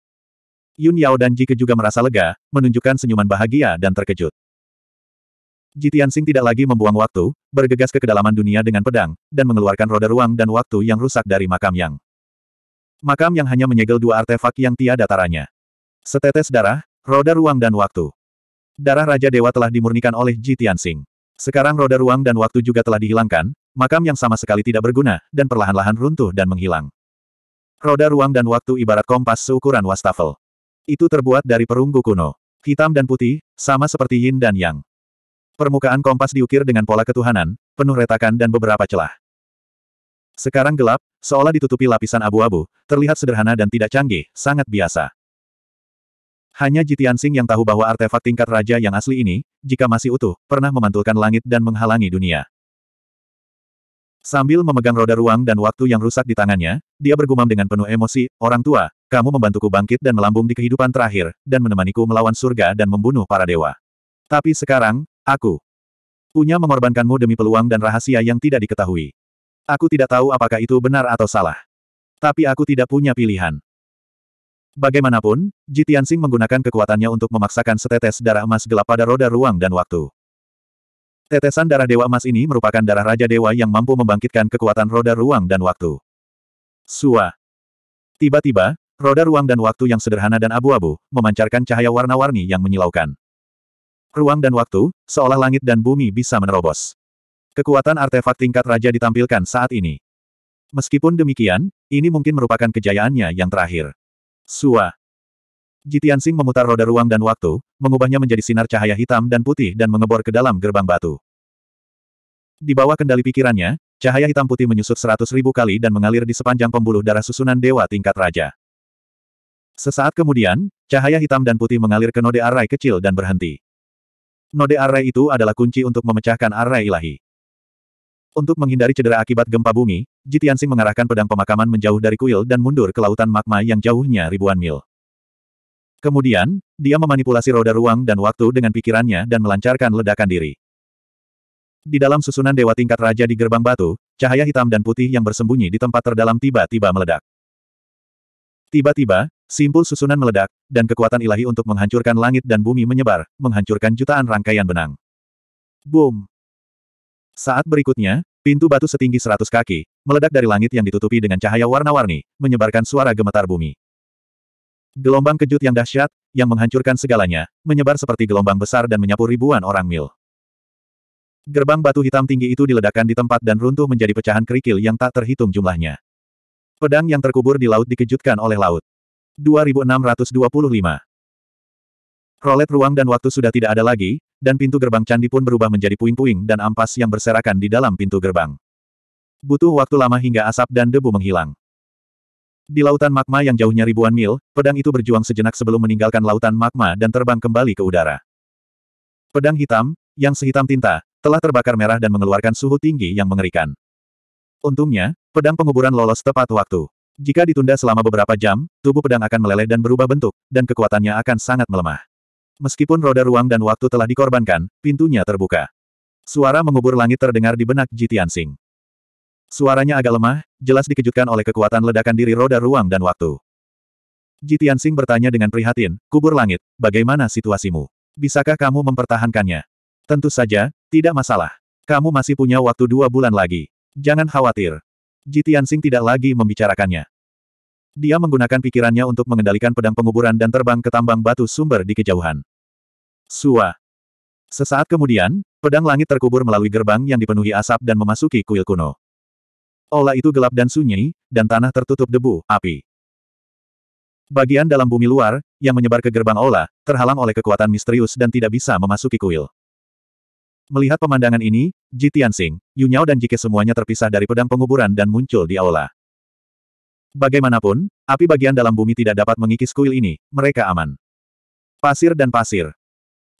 Speaker 1: Yun Yao dan Jike juga merasa lega, menunjukkan senyuman bahagia dan terkejut. Jitian Sing tidak lagi membuang waktu, bergegas ke kedalaman dunia dengan pedang, dan mengeluarkan roda ruang dan waktu yang rusak dari makam yang. Makam yang hanya menyegel dua artefak yang tiada taranya. Setetes darah, roda ruang dan waktu. Darah Raja Dewa telah dimurnikan oleh Ji Tianxing. Sekarang roda ruang dan waktu juga telah dihilangkan, makam yang sama sekali tidak berguna, dan perlahan-lahan runtuh dan menghilang. Roda ruang dan waktu ibarat kompas seukuran wastafel. Itu terbuat dari perunggu kuno. Hitam dan putih, sama seperti yin dan yang. Permukaan kompas diukir dengan pola ketuhanan, penuh retakan dan beberapa celah. Sekarang gelap, seolah ditutupi lapisan abu-abu, terlihat sederhana dan tidak canggih, sangat biasa. Hanya Jitian Sing yang tahu bahwa artefak tingkat raja yang asli ini, jika masih utuh, pernah memantulkan langit dan menghalangi dunia. Sambil memegang roda ruang dan waktu yang rusak di tangannya, dia bergumam dengan penuh emosi, Orang tua, kamu membantuku bangkit dan melambung di kehidupan terakhir, dan menemaniku melawan surga dan membunuh para dewa. Tapi sekarang, aku. Punya mengorbankanmu demi peluang dan rahasia yang tidak diketahui. Aku tidak tahu apakah itu benar atau salah. Tapi aku tidak punya pilihan. Bagaimanapun, Jitian Sing menggunakan kekuatannya untuk memaksakan setetes darah emas gelap pada roda ruang dan waktu. Tetesan darah dewa emas ini merupakan darah raja dewa yang mampu membangkitkan kekuatan roda ruang dan waktu. Sua. Tiba-tiba, roda ruang dan waktu yang sederhana dan abu-abu, memancarkan cahaya warna-warni yang menyilaukan. Ruang dan waktu, seolah langit dan bumi bisa menerobos. Kekuatan artefak tingkat raja ditampilkan saat ini. Meskipun demikian, ini mungkin merupakan kejayaannya yang terakhir. Sua. Sing memutar roda ruang dan waktu, mengubahnya menjadi sinar cahaya hitam dan putih dan mengebor ke dalam gerbang batu. Di bawah kendali pikirannya, cahaya hitam putih menyusut seratus ribu kali dan mengalir di sepanjang pembuluh darah susunan dewa tingkat raja. Sesaat kemudian, cahaya hitam dan putih mengalir ke node array kecil dan berhenti. Node array itu adalah kunci untuk memecahkan array ilahi. Untuk menghindari cedera akibat gempa bumi, Jitiansing mengarahkan pedang pemakaman menjauh dari kuil dan mundur ke lautan magma yang jauhnya ribuan mil. Kemudian, dia memanipulasi roda ruang dan waktu dengan pikirannya dan melancarkan ledakan diri. Di dalam susunan dewa tingkat raja di gerbang batu, cahaya hitam dan putih yang bersembunyi di tempat terdalam tiba-tiba meledak. Tiba-tiba, simpul susunan meledak, dan kekuatan ilahi untuk menghancurkan langit dan bumi menyebar, menghancurkan jutaan rangkaian benang. Boom! Saat berikutnya, pintu batu setinggi seratus kaki, meledak dari langit yang ditutupi dengan cahaya warna-warni, menyebarkan suara gemetar bumi. Gelombang kejut yang dahsyat, yang menghancurkan segalanya, menyebar seperti gelombang besar dan menyapu ribuan orang mil. Gerbang batu hitam tinggi itu diledakkan di tempat dan runtuh menjadi pecahan kerikil yang tak terhitung jumlahnya. Pedang yang terkubur di laut dikejutkan oleh laut. 2625. Rolet ruang dan waktu sudah tidak ada lagi, dan pintu gerbang candi pun berubah menjadi puing-puing dan ampas yang berserakan di dalam pintu gerbang. Butuh waktu lama hingga asap dan debu menghilang. Di lautan magma yang jauhnya ribuan mil, pedang itu berjuang sejenak sebelum meninggalkan lautan magma dan terbang kembali ke udara. Pedang hitam, yang sehitam tinta, telah terbakar merah dan mengeluarkan suhu tinggi yang mengerikan. Untungnya, pedang penguburan lolos tepat waktu. Jika ditunda selama beberapa jam, tubuh pedang akan meleleh dan berubah bentuk, dan kekuatannya akan sangat melemah. Meskipun roda ruang dan waktu telah dikorbankan, pintunya terbuka. Suara mengubur langit terdengar di benak Jitian Sing. Suaranya agak lemah, jelas dikejutkan oleh kekuatan ledakan diri roda ruang dan waktu. Jitian Sing bertanya dengan prihatin, kubur langit, bagaimana situasimu? Bisakah kamu mempertahankannya? Tentu saja, tidak masalah. Kamu masih punya waktu dua bulan lagi. Jangan khawatir. Jitian Sing tidak lagi membicarakannya. Dia menggunakan pikirannya untuk mengendalikan pedang penguburan dan terbang ke tambang batu sumber di kejauhan. Sua. Sesaat kemudian, pedang langit terkubur melalui gerbang yang dipenuhi asap dan memasuki kuil kuno. Ola itu gelap dan sunyi, dan tanah tertutup debu, api. Bagian dalam bumi luar, yang menyebar ke gerbang Ola, terhalang oleh kekuatan misterius dan tidak bisa memasuki kuil. Melihat pemandangan ini, Ji Tianxing, Yu Nyao dan Jike semuanya terpisah dari pedang penguburan dan muncul di aula. Bagaimanapun, api bagian dalam bumi tidak dapat mengikis kuil ini, mereka aman. Pasir dan pasir.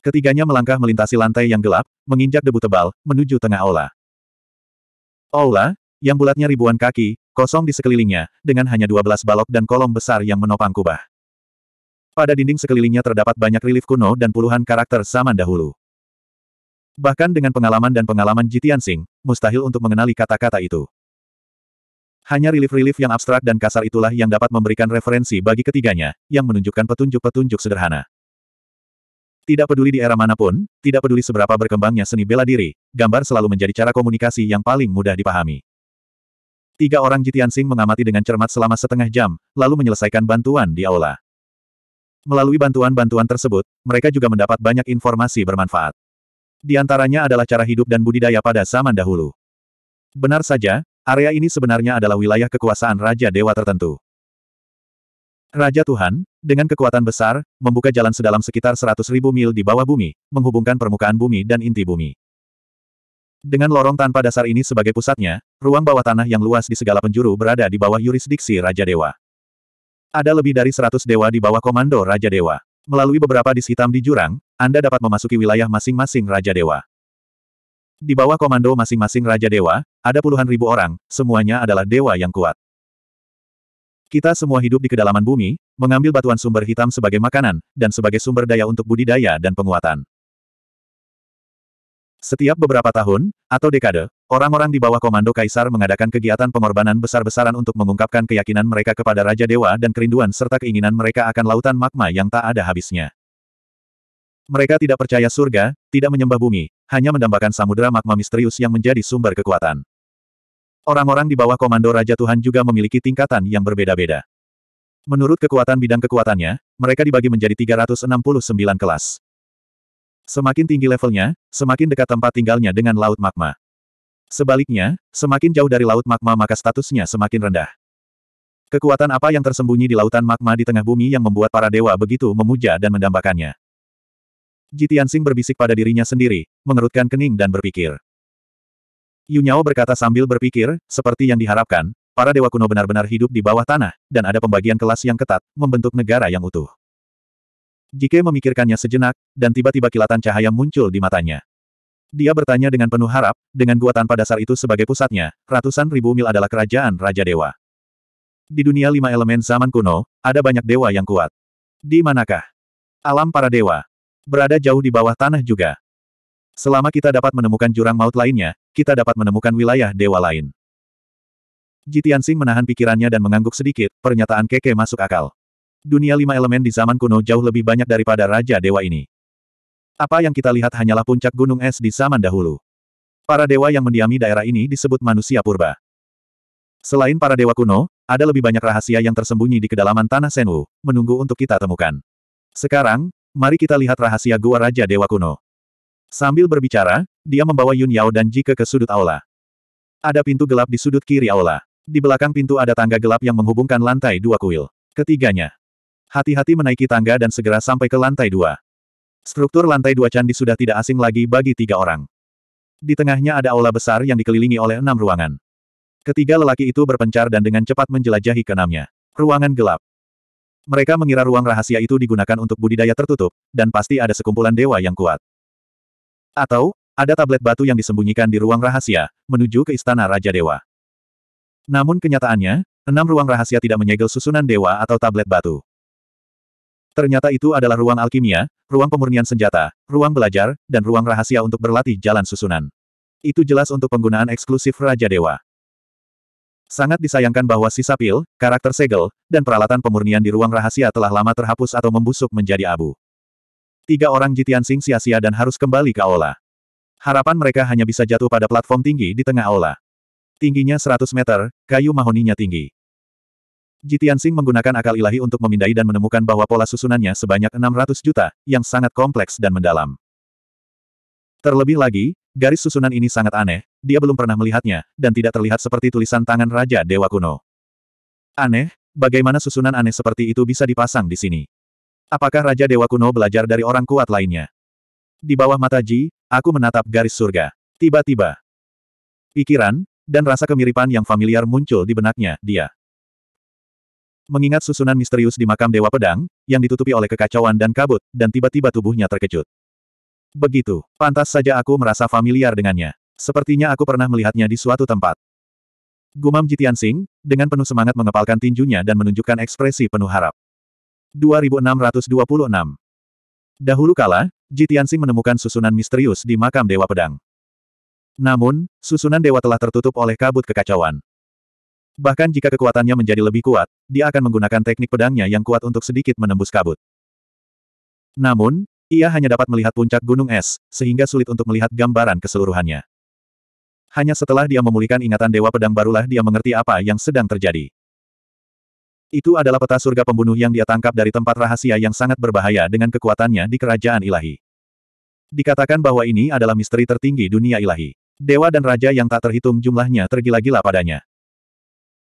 Speaker 1: Ketiganya melangkah melintasi lantai yang gelap, menginjak debu tebal, menuju tengah aula. Aula, yang bulatnya ribuan kaki, kosong di sekelilingnya, dengan hanya 12 balok dan kolom besar yang menopang kubah. Pada dinding sekelilingnya terdapat banyak relief kuno dan puluhan karakter zaman dahulu. Bahkan dengan pengalaman dan pengalaman Jitian Singh, mustahil untuk mengenali kata-kata itu. Hanya relief-relief yang abstrak dan kasar itulah yang dapat memberikan referensi bagi ketiganya, yang menunjukkan petunjuk-petunjuk sederhana. Tidak peduli di era manapun, tidak peduli seberapa berkembangnya seni bela diri, gambar selalu menjadi cara komunikasi yang paling mudah dipahami. Tiga orang Jitian Jitiansing mengamati dengan cermat selama setengah jam, lalu menyelesaikan bantuan di aula. Melalui bantuan-bantuan tersebut, mereka juga mendapat banyak informasi bermanfaat. Di antaranya adalah cara hidup dan budidaya pada zaman dahulu. Benar saja, Area ini sebenarnya adalah wilayah kekuasaan Raja Dewa tertentu. Raja Tuhan, dengan kekuatan besar, membuka jalan sedalam sekitar 100.000 mil di bawah bumi, menghubungkan permukaan bumi dan inti bumi. Dengan lorong tanpa dasar ini sebagai pusatnya, ruang bawah tanah yang luas di segala penjuru berada di bawah yurisdiksi Raja Dewa. Ada lebih dari 100 dewa di bawah komando Raja Dewa. Melalui beberapa dis hitam di jurang, Anda dapat memasuki wilayah masing-masing Raja Dewa. Di bawah komando masing-masing Raja Dewa, ada puluhan ribu orang, semuanya adalah dewa yang kuat. Kita semua hidup di kedalaman bumi, mengambil batuan sumber hitam sebagai makanan, dan sebagai sumber daya untuk budidaya dan penguatan. Setiap beberapa tahun, atau dekade, orang-orang di bawah komando Kaisar mengadakan kegiatan pengorbanan besar-besaran untuk mengungkapkan keyakinan mereka kepada Raja Dewa dan kerinduan serta keinginan mereka akan lautan magma yang tak ada habisnya. Mereka tidak percaya surga, tidak menyembah bumi, hanya mendambakan samudera magma misterius yang menjadi sumber kekuatan. Orang-orang di bawah komando Raja Tuhan juga memiliki tingkatan yang berbeda-beda. Menurut kekuatan bidang kekuatannya, mereka dibagi menjadi 369 kelas. Semakin tinggi levelnya, semakin dekat tempat tinggalnya dengan laut magma. Sebaliknya, semakin jauh dari laut magma maka statusnya semakin rendah. Kekuatan apa yang tersembunyi di lautan magma di tengah bumi yang membuat para dewa begitu memuja dan mendambakannya? Jitian Sing berbisik pada dirinya sendiri, mengerutkan kening dan berpikir. Yunyao berkata sambil berpikir, seperti yang diharapkan, para dewa kuno benar-benar hidup di bawah tanah, dan ada pembagian kelas yang ketat, membentuk negara yang utuh. Jike memikirkannya sejenak, dan tiba-tiba kilatan cahaya muncul di matanya. Dia bertanya dengan penuh harap, dengan gua tanpa dasar itu sebagai pusatnya, ratusan ribu mil adalah kerajaan Raja Dewa. Di dunia lima elemen zaman kuno, ada banyak dewa yang kuat. Di manakah? Alam para dewa, berada jauh di bawah tanah juga. Selama kita dapat menemukan jurang maut lainnya, kita dapat menemukan wilayah dewa lain. Jitiansing menahan pikirannya dan mengangguk sedikit, pernyataan keke masuk akal. Dunia lima elemen di zaman kuno jauh lebih banyak daripada Raja Dewa ini. Apa yang kita lihat hanyalah puncak gunung es di zaman dahulu. Para dewa yang mendiami daerah ini disebut manusia purba. Selain para dewa kuno, ada lebih banyak rahasia yang tersembunyi di kedalaman tanah Senwu, menunggu untuk kita temukan. Sekarang, mari kita lihat rahasia Gua Raja Dewa Kuno. Sambil berbicara, dia membawa Yun Yao dan Jike ke sudut aula. Ada pintu gelap di sudut kiri aula. Di belakang pintu ada tangga gelap yang menghubungkan lantai dua kuil. Ketiganya. Hati-hati menaiki tangga dan segera sampai ke lantai dua. Struktur lantai dua candi sudah tidak asing lagi bagi tiga orang. Di tengahnya ada aula besar yang dikelilingi oleh enam ruangan. Ketiga lelaki itu berpencar dan dengan cepat menjelajahi keenamnya. Ruangan gelap. Mereka mengira ruang rahasia itu digunakan untuk budidaya tertutup, dan pasti ada sekumpulan dewa yang kuat. Atau, ada tablet batu yang disembunyikan di ruang rahasia, menuju ke istana Raja Dewa. Namun kenyataannya, enam ruang rahasia tidak menyegel susunan dewa atau tablet batu. Ternyata itu adalah ruang alkimia, ruang pemurnian senjata, ruang belajar, dan ruang rahasia untuk berlatih jalan susunan. Itu jelas untuk penggunaan eksklusif Raja Dewa. Sangat disayangkan bahwa sisa pil, karakter segel, dan peralatan pemurnian di ruang rahasia telah lama terhapus atau membusuk menjadi abu. Tiga orang Jitian Sing sia-sia dan harus kembali ke aula. Harapan mereka hanya bisa jatuh pada platform tinggi di tengah aula. Tingginya 100 meter, kayu mahoninya tinggi. Jitian Sing menggunakan akal ilahi untuk memindai dan menemukan bahwa pola susunannya sebanyak 600 juta, yang sangat kompleks dan mendalam. Terlebih lagi, Garis susunan ini sangat aneh, dia belum pernah melihatnya, dan tidak terlihat seperti tulisan tangan Raja Dewa Kuno. Aneh, bagaimana susunan aneh seperti itu bisa dipasang di sini? Apakah Raja Dewa Kuno belajar dari orang kuat lainnya? Di bawah mata Ji, aku menatap garis surga. Tiba-tiba, pikiran, dan rasa kemiripan yang familiar muncul di benaknya, dia. Mengingat susunan misterius di makam Dewa Pedang, yang ditutupi oleh kekacauan dan kabut, dan tiba-tiba tubuhnya terkejut. Begitu, pantas saja aku merasa familiar dengannya. Sepertinya aku pernah melihatnya di suatu tempat. Gumam Jitian Singh, dengan penuh semangat mengepalkan tinjunya dan menunjukkan ekspresi penuh harap. 2626 Dahulu kala, Jitian Singh menemukan susunan misterius di makam Dewa Pedang. Namun, susunan dewa telah tertutup oleh kabut kekacauan. Bahkan jika kekuatannya menjadi lebih kuat, dia akan menggunakan teknik pedangnya yang kuat untuk sedikit menembus kabut. Namun, ia hanya dapat melihat puncak gunung es, sehingga sulit untuk melihat gambaran keseluruhannya. Hanya setelah dia memulihkan ingatan Dewa Pedang barulah dia mengerti apa yang sedang terjadi. Itu adalah peta surga pembunuh yang dia tangkap dari tempat rahasia yang sangat berbahaya dengan kekuatannya di kerajaan ilahi. Dikatakan bahwa ini adalah misteri tertinggi dunia ilahi. Dewa dan raja yang tak terhitung jumlahnya tergila-gila padanya.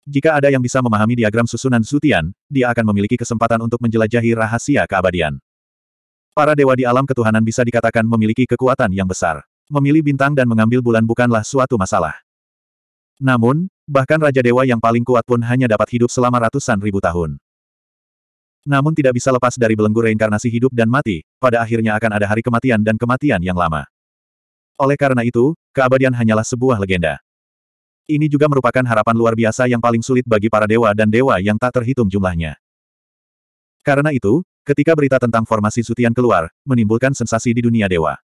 Speaker 1: Jika ada yang bisa memahami diagram susunan Zutian, dia akan memiliki kesempatan untuk menjelajahi rahasia keabadian. Para dewa di alam ketuhanan bisa dikatakan memiliki kekuatan yang besar. Memilih bintang dan mengambil bulan bukanlah suatu masalah. Namun, bahkan Raja Dewa yang paling kuat pun hanya dapat hidup selama ratusan ribu tahun. Namun tidak bisa lepas dari belenggu reinkarnasi hidup dan mati, pada akhirnya akan ada hari kematian dan kematian yang lama. Oleh karena itu, keabadian hanyalah sebuah legenda. Ini juga merupakan harapan luar biasa yang paling sulit bagi para dewa dan dewa yang tak terhitung jumlahnya. Karena itu, Ketika berita tentang formasi Sutian keluar, menimbulkan sensasi di dunia dewa.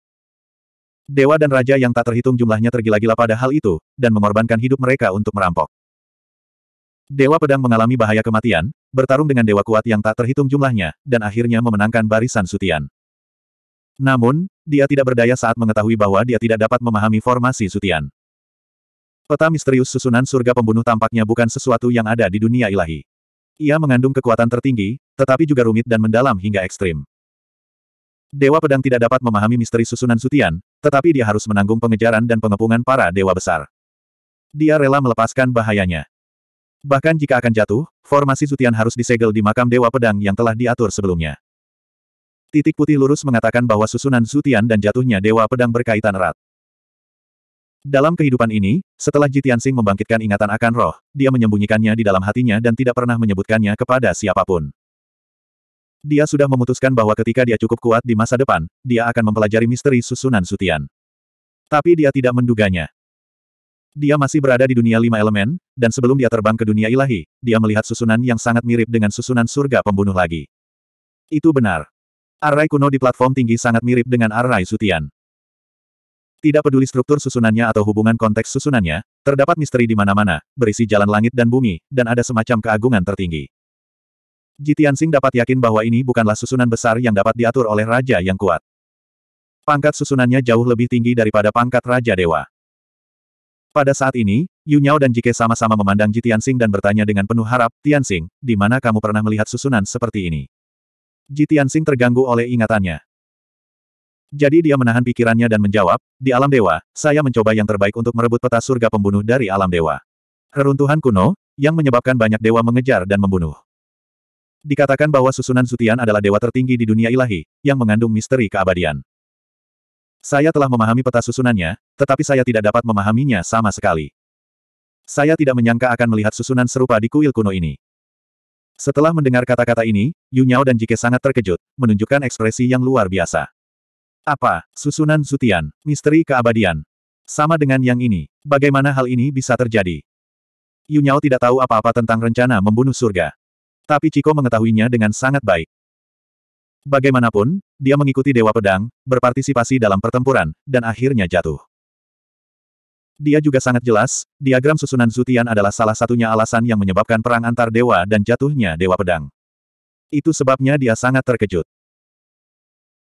Speaker 1: Dewa dan raja yang tak terhitung jumlahnya tergila-gila pada hal itu, dan mengorbankan hidup mereka untuk merampok. Dewa pedang mengalami bahaya kematian, bertarung dengan dewa kuat yang tak terhitung jumlahnya, dan akhirnya memenangkan barisan Sutian. Namun, dia tidak berdaya saat mengetahui bahwa dia tidak dapat memahami formasi Sutian. Peta misterius susunan surga pembunuh tampaknya bukan sesuatu yang ada di dunia ilahi. Ia mengandung kekuatan tertinggi, tetapi juga rumit dan mendalam hingga ekstrim. Dewa Pedang tidak dapat memahami misteri susunan sutian, tetapi dia harus menanggung pengejaran dan pengepungan para dewa besar. Dia rela melepaskan bahayanya. Bahkan jika akan jatuh, formasi sutian harus disegel di makam Dewa Pedang yang telah diatur sebelumnya. Titik putih lurus mengatakan bahwa susunan sutian dan jatuhnya Dewa Pedang berkaitan erat. Dalam kehidupan ini, setelah Jitian Sing membangkitkan ingatan akan roh, dia menyembunyikannya di dalam hatinya dan tidak pernah menyebutkannya kepada siapapun. Dia sudah memutuskan bahwa ketika dia cukup kuat di masa depan, dia akan mempelajari misteri susunan sutian. Tapi dia tidak menduganya. Dia masih berada di dunia lima elemen, dan sebelum dia terbang ke dunia ilahi, dia melihat susunan yang sangat mirip dengan susunan surga pembunuh lagi. Itu benar. Arai kuno di platform tinggi sangat mirip dengan Arai sutian. Tidak peduli struktur susunannya atau hubungan konteks susunannya, terdapat misteri di mana-mana, berisi jalan langit dan bumi, dan ada semacam keagungan tertinggi. Jitian Sing dapat yakin bahwa ini bukanlah susunan besar yang dapat diatur oleh raja yang kuat. Pangkat susunannya jauh lebih tinggi daripada pangkat raja dewa. Pada saat ini, Yu dan Jike sama-sama memandang Jitian Sing dan bertanya dengan penuh harap, Tianxing, di mana kamu pernah melihat susunan seperti ini? Jitian Sing terganggu oleh ingatannya. Jadi dia menahan pikirannya dan menjawab, di alam dewa, saya mencoba yang terbaik untuk merebut peta surga pembunuh dari alam dewa. Reruntuhan kuno, yang menyebabkan banyak dewa mengejar dan membunuh. Dikatakan bahwa susunan Zutian adalah dewa tertinggi di dunia ilahi, yang mengandung misteri keabadian. Saya telah memahami peta susunannya, tetapi saya tidak dapat memahaminya sama sekali. Saya tidak menyangka akan melihat susunan serupa di kuil kuno ini. Setelah mendengar kata-kata ini, Yu Nyao dan Jike sangat terkejut, menunjukkan ekspresi yang luar biasa. Apa, susunan Zutian, misteri keabadian? Sama dengan yang ini, bagaimana hal ini bisa terjadi? Yu tidak tahu apa-apa tentang rencana membunuh surga. Tapi Chiko mengetahuinya dengan sangat baik. Bagaimanapun, dia mengikuti Dewa Pedang, berpartisipasi dalam pertempuran, dan akhirnya jatuh. Dia juga sangat jelas, diagram susunan Zutian adalah salah satunya alasan yang menyebabkan perang antar dewa dan jatuhnya Dewa Pedang. Itu sebabnya dia sangat terkejut.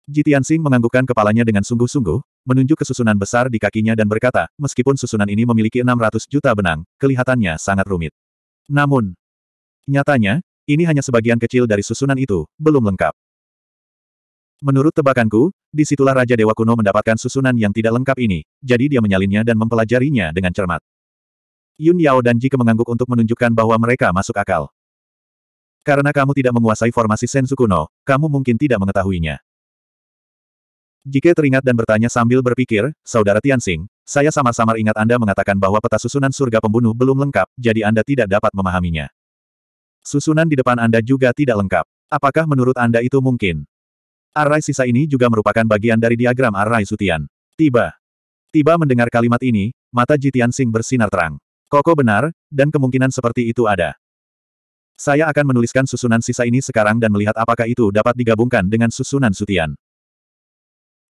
Speaker 1: Jitian Singh menganggukkan kepalanya dengan sungguh-sungguh, menunjuk ke susunan besar di kakinya dan berkata, meskipun susunan ini memiliki 600 juta benang, kelihatannya sangat rumit. Namun, nyatanya, ini hanya sebagian kecil dari susunan itu, belum lengkap. Menurut tebakanku, disitulah Raja Dewa Kuno mendapatkan susunan yang tidak lengkap ini, jadi dia menyalinnya dan mempelajarinya dengan cermat. Yun Yao dan Jike mengangguk untuk menunjukkan bahwa mereka masuk akal. Karena kamu tidak menguasai formasi Sensu kuno, kamu mungkin tidak mengetahuinya. Jike teringat dan bertanya sambil berpikir, Saudara Tianxing, saya samar-samar ingat Anda mengatakan bahwa peta susunan surga pembunuh belum lengkap, jadi Anda tidak dapat memahaminya. Susunan di depan Anda juga tidak lengkap. Apakah menurut Anda itu mungkin? Arai sisa ini juga merupakan bagian dari diagram Arai sutian. Tiba. Tiba mendengar kalimat ini, mata Jitian Sing bersinar terang. Koko benar, dan kemungkinan seperti itu ada. Saya akan menuliskan susunan sisa ini sekarang dan melihat apakah itu dapat digabungkan dengan susunan sutian.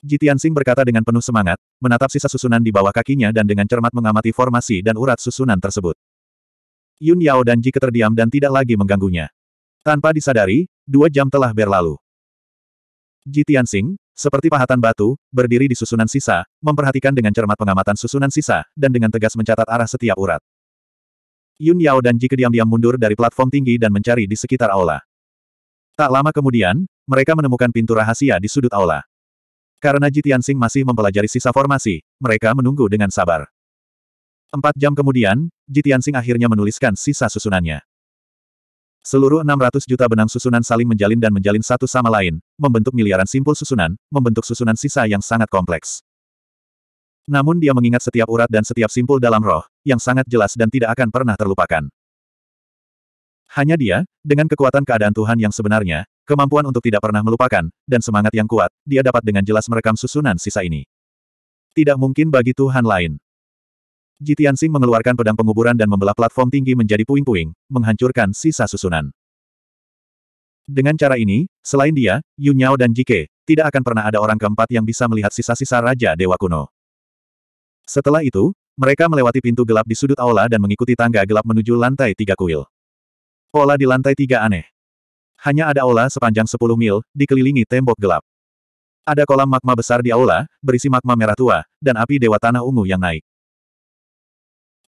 Speaker 1: Jitian Sing berkata dengan penuh semangat, menatap sisa susunan di bawah kakinya dan dengan cermat mengamati formasi dan urat susunan tersebut. Yun Yao dan Ji terdiam dan tidak lagi mengganggunya. Tanpa disadari, dua jam telah berlalu. Ji Tianxing, seperti pahatan batu, berdiri di susunan sisa, memperhatikan dengan cermat pengamatan susunan sisa, dan dengan tegas mencatat arah setiap urat. Yun Yao dan Ji diam diam mundur dari platform tinggi dan mencari di sekitar aula. Tak lama kemudian, mereka menemukan pintu rahasia di sudut aula. Karena Ji Tianxing masih mempelajari sisa formasi, mereka menunggu dengan sabar. Empat jam kemudian, Jitiansing akhirnya menuliskan sisa susunannya. Seluruh 600 juta benang susunan saling menjalin dan menjalin satu sama lain, membentuk miliaran simpul susunan, membentuk susunan sisa yang sangat kompleks. Namun dia mengingat setiap urat dan setiap simpul dalam roh, yang sangat jelas dan tidak akan pernah terlupakan. Hanya dia, dengan kekuatan keadaan Tuhan yang sebenarnya, kemampuan untuk tidak pernah melupakan, dan semangat yang kuat, dia dapat dengan jelas merekam susunan sisa ini. Tidak mungkin bagi Tuhan lain. Jitian Tianxing mengeluarkan pedang penguburan dan membelah platform tinggi menjadi puing-puing, menghancurkan sisa susunan. Dengan cara ini, selain dia, Yu Nyao dan Jike, tidak akan pernah ada orang keempat yang bisa melihat sisa-sisa Raja Dewa Kuno. Setelah itu, mereka melewati pintu gelap di sudut aula dan mengikuti tangga gelap menuju lantai tiga kuil. Aula di lantai tiga aneh. Hanya ada aula sepanjang 10 mil, dikelilingi tembok gelap. Ada kolam magma besar di aula, berisi magma merah tua, dan api dewa tanah ungu yang naik.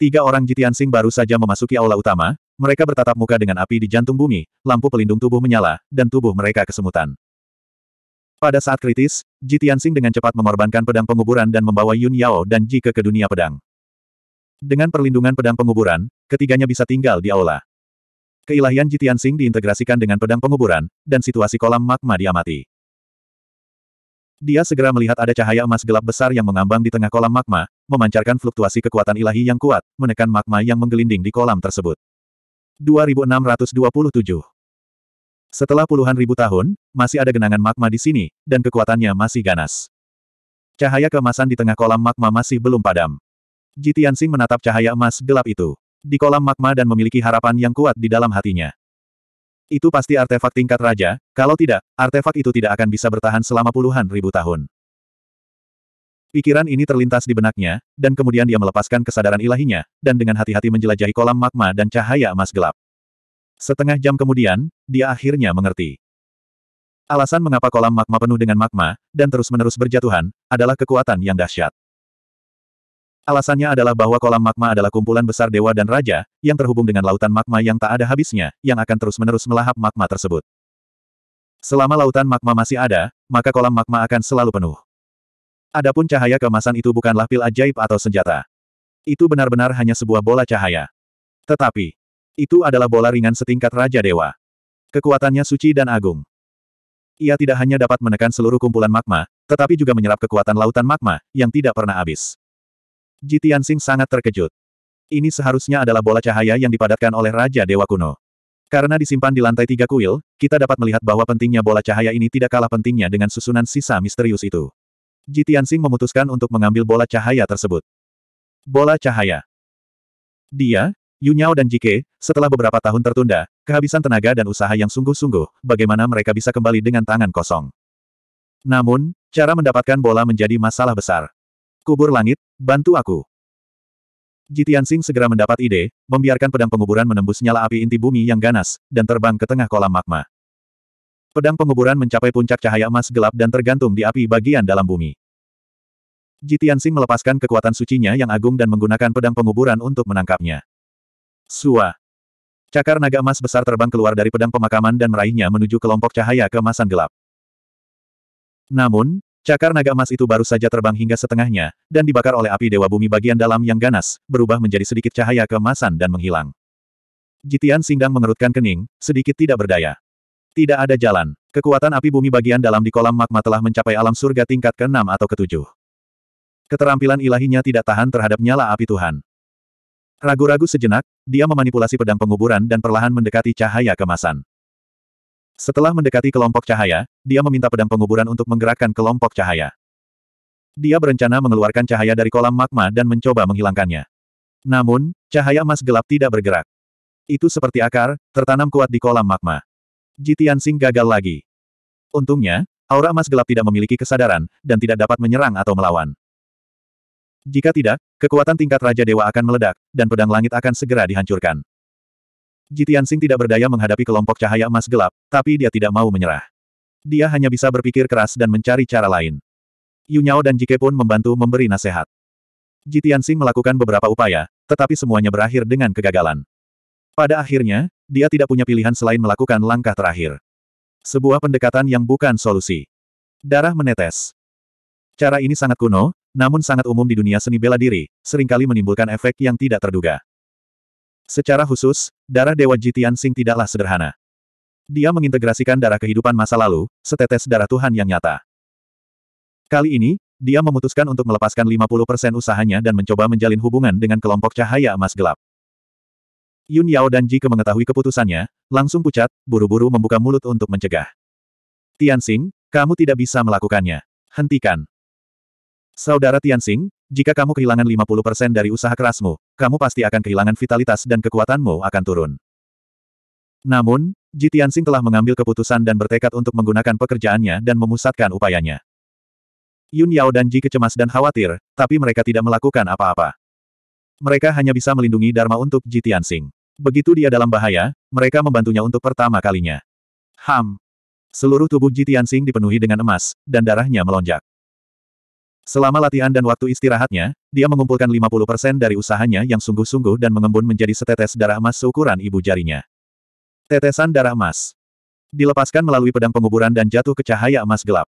Speaker 1: Tiga orang Jitian Sing baru saja memasuki aula utama, mereka bertatap muka dengan api di jantung bumi, lampu pelindung tubuh menyala, dan tubuh mereka kesemutan. Pada saat kritis, Jitian Sing dengan cepat mengorbankan pedang penguburan dan membawa Yun Yao dan Ji ke ke dunia pedang. Dengan perlindungan pedang penguburan, ketiganya bisa tinggal di aula. Keilahian Jitian Sing diintegrasikan dengan pedang penguburan, dan situasi kolam magma diamati. Dia segera melihat ada cahaya emas gelap besar yang mengambang di tengah kolam magma, memancarkan fluktuasi kekuatan ilahi yang kuat, menekan magma yang menggelinding di kolam tersebut. 2627 Setelah puluhan ribu tahun, masih ada genangan magma di sini, dan kekuatannya masih ganas. Cahaya kemasan di tengah kolam magma masih belum padam. Jitian Sing menatap cahaya emas gelap itu di kolam magma dan memiliki harapan yang kuat di dalam hatinya. Itu pasti artefak tingkat raja, kalau tidak, artefak itu tidak akan bisa bertahan selama puluhan ribu tahun. Pikiran ini terlintas di benaknya, dan kemudian dia melepaskan kesadaran ilahinya, dan dengan hati-hati menjelajahi kolam magma dan cahaya emas gelap. Setengah jam kemudian, dia akhirnya mengerti. Alasan mengapa kolam magma penuh dengan magma, dan terus-menerus berjatuhan, adalah kekuatan yang dahsyat. Alasannya adalah bahwa kolam magma adalah kumpulan besar dewa dan raja, yang terhubung dengan lautan magma yang tak ada habisnya, yang akan terus-menerus melahap magma tersebut. Selama lautan magma masih ada, maka kolam magma akan selalu penuh. Adapun cahaya kemasan itu bukanlah pil ajaib atau senjata. Itu benar-benar hanya sebuah bola cahaya. Tetapi, itu adalah bola ringan setingkat Raja Dewa. Kekuatannya suci dan agung. Ia tidak hanya dapat menekan seluruh kumpulan magma, tetapi juga menyerap kekuatan lautan magma, yang tidak pernah habis. Ji Tianxing sangat terkejut. Ini seharusnya adalah bola cahaya yang dipadatkan oleh Raja Dewa Kuno. Karena disimpan di lantai tiga kuil, kita dapat melihat bahwa pentingnya bola cahaya ini tidak kalah pentingnya dengan susunan sisa misterius itu. Ji Tianxing memutuskan untuk mengambil bola cahaya tersebut. Bola cahaya. Dia, Yunyao dan Jike, setelah beberapa tahun tertunda, kehabisan tenaga dan usaha yang sungguh-sungguh, bagaimana mereka bisa kembali dengan tangan kosong. Namun, cara mendapatkan bola menjadi masalah besar. Kubur langit, bantu aku. Jitian Jitiansing segera mendapat ide, membiarkan pedang penguburan menembus nyala api inti bumi yang ganas, dan terbang ke tengah kolam magma. Pedang penguburan mencapai puncak cahaya emas gelap dan tergantung di api bagian dalam bumi. Jitian Jitiansing melepaskan kekuatan sucinya yang agung dan menggunakan pedang penguburan untuk menangkapnya. Sua. Cakar naga emas besar terbang keluar dari pedang pemakaman dan meraihnya menuju kelompok cahaya keemasan gelap. Namun, Cakar naga emas itu baru saja terbang hingga setengahnya, dan dibakar oleh api dewa bumi bagian dalam yang ganas, berubah menjadi sedikit cahaya kemasan dan menghilang. Jitian Singdang mengerutkan kening, sedikit tidak berdaya. Tidak ada jalan. Kekuatan api bumi bagian dalam di kolam magma telah mencapai alam surga tingkat ke-6 atau ke-7. Keterampilan ilahinya tidak tahan terhadap nyala api Tuhan. Ragu-ragu sejenak, dia memanipulasi pedang penguburan dan perlahan mendekati cahaya kemasan. Setelah mendekati kelompok cahaya, dia meminta pedang penguburan untuk menggerakkan kelompok cahaya. Dia berencana mengeluarkan cahaya dari kolam magma dan mencoba menghilangkannya. Namun, cahaya emas gelap tidak bergerak. Itu seperti akar, tertanam kuat di kolam magma. Jitian Sing gagal lagi. Untungnya, aura emas gelap tidak memiliki kesadaran, dan tidak dapat menyerang atau melawan. Jika tidak, kekuatan tingkat Raja Dewa akan meledak, dan pedang langit akan segera dihancurkan. Jitian Sing tidak berdaya menghadapi kelompok cahaya emas gelap, tapi dia tidak mau menyerah. Dia hanya bisa berpikir keras dan mencari cara lain. Yunyao dan Jike pun membantu memberi nasihat. Jitian Sing melakukan beberapa upaya, tetapi semuanya berakhir dengan kegagalan. Pada akhirnya, dia tidak punya pilihan selain melakukan langkah terakhir. Sebuah pendekatan yang bukan solusi. Darah menetes. Cara ini sangat kuno, namun sangat umum di dunia seni bela diri, seringkali menimbulkan efek yang tidak terduga. Secara khusus, darah Dewa Jitian Sing tidaklah sederhana. Dia mengintegrasikan darah kehidupan masa lalu, setetes darah Tuhan yang nyata. Kali ini, dia memutuskan untuk melepaskan 50% usahanya dan mencoba menjalin hubungan dengan kelompok cahaya emas gelap. Yun Yao dan Ji mengetahui keputusannya, langsung pucat, buru-buru membuka mulut untuk mencegah. Tianxing, kamu tidak bisa melakukannya. Hentikan. Saudara Tianxing, jika kamu kehilangan 50% dari usaha kerasmu, kamu pasti akan kehilangan vitalitas dan kekuatanmu akan turun. Namun, Ji telah mengambil keputusan dan bertekad untuk menggunakan pekerjaannya dan memusatkan upayanya. Yun Yao dan Ji kecemas dan khawatir, tapi mereka tidak melakukan apa-apa. Mereka hanya bisa melindungi Dharma untuk Ji Begitu dia dalam bahaya, mereka membantunya untuk pertama kalinya. Ham. Seluruh tubuh Ji dipenuhi dengan emas, dan darahnya melonjak. Selama latihan dan waktu istirahatnya, dia mengumpulkan 50% dari usahanya yang sungguh-sungguh dan mengembun menjadi setetes darah emas seukuran ibu jarinya. Tetesan darah emas. Dilepaskan melalui pedang penguburan dan jatuh ke cahaya emas gelap.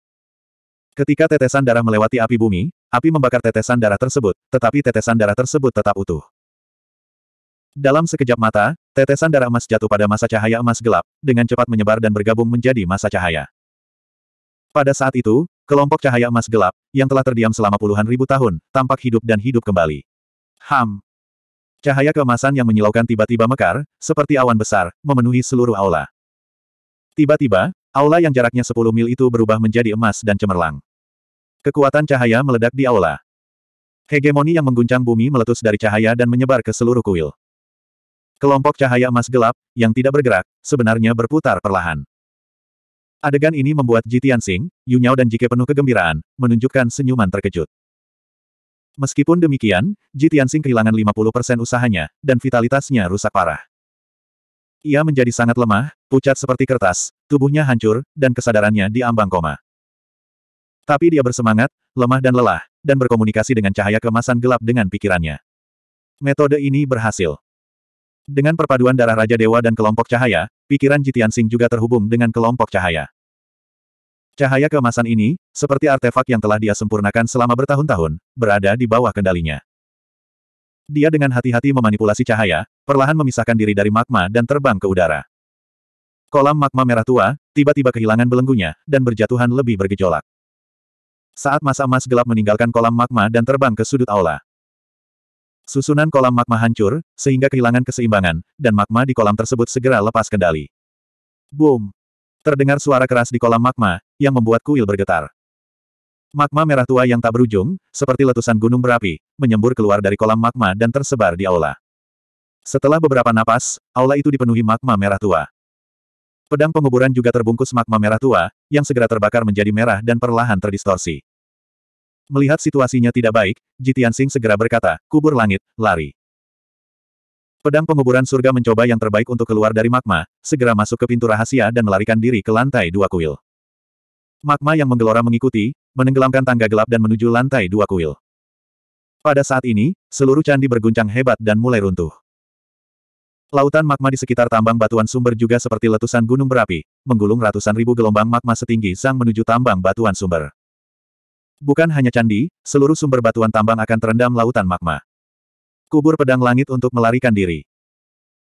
Speaker 1: Ketika tetesan darah melewati api bumi, api membakar tetesan darah tersebut, tetapi tetesan darah tersebut tetap utuh. Dalam sekejap mata, tetesan darah emas jatuh pada masa cahaya emas gelap, dengan cepat menyebar dan bergabung menjadi masa cahaya. Pada saat itu, Kelompok cahaya emas gelap, yang telah terdiam selama puluhan ribu tahun, tampak hidup dan hidup kembali. Ham! Cahaya keemasan yang menyilaukan tiba-tiba mekar, seperti awan besar, memenuhi seluruh aula. Tiba-tiba, aula yang jaraknya 10 mil itu berubah menjadi emas dan cemerlang. Kekuatan cahaya meledak di aula. Hegemoni yang mengguncang bumi meletus dari cahaya dan menyebar ke seluruh kuil. Kelompok cahaya emas gelap, yang tidak bergerak, sebenarnya berputar perlahan. Adegan ini membuat Ji Tianxing, Yu Miao dan Jike penuh kegembiraan, menunjukkan senyuman terkejut. Meskipun demikian, Ji Tianxing kehilangan 50% usahanya, dan vitalitasnya rusak parah. Ia menjadi sangat lemah, pucat seperti kertas, tubuhnya hancur, dan kesadarannya diambang koma. Tapi dia bersemangat, lemah dan lelah, dan berkomunikasi dengan cahaya kemasan gelap dengan pikirannya. Metode ini berhasil. Dengan perpaduan darah Raja Dewa dan kelompok cahaya, pikiran Jitian Sing juga terhubung dengan kelompok cahaya. Cahaya keemasan ini, seperti artefak yang telah dia sempurnakan selama bertahun-tahun, berada di bawah kendalinya. Dia dengan hati-hati memanipulasi cahaya, perlahan memisahkan diri dari magma dan terbang ke udara. Kolam magma merah tua, tiba-tiba kehilangan belenggunya, dan berjatuhan lebih bergejolak. Saat masa emas gelap meninggalkan kolam magma dan terbang ke sudut aula. Susunan kolam magma hancur, sehingga kehilangan keseimbangan, dan magma di kolam tersebut segera lepas kendali. Boom! Terdengar suara keras di kolam magma, yang membuat kuil bergetar. Magma merah tua yang tak berujung, seperti letusan gunung berapi, menyembur keluar dari kolam magma dan tersebar di aula. Setelah beberapa napas, aula itu dipenuhi magma merah tua. Pedang penguburan juga terbungkus magma merah tua, yang segera terbakar menjadi merah dan perlahan terdistorsi. Melihat situasinya tidak baik, Jitian Sing segera berkata, kubur langit, lari. Pedang penguburan surga mencoba yang terbaik untuk keluar dari magma, segera masuk ke pintu rahasia dan melarikan diri ke lantai dua kuil. Magma yang menggelora mengikuti, menenggelamkan tangga gelap dan menuju lantai dua kuil. Pada saat ini, seluruh candi berguncang hebat dan mulai runtuh. Lautan magma di sekitar tambang batuan sumber juga seperti letusan gunung berapi, menggulung ratusan ribu gelombang magma setinggi sang menuju tambang batuan sumber. Bukan hanya candi, seluruh sumber batuan tambang akan terendam lautan magma. Kubur pedang langit untuk melarikan diri.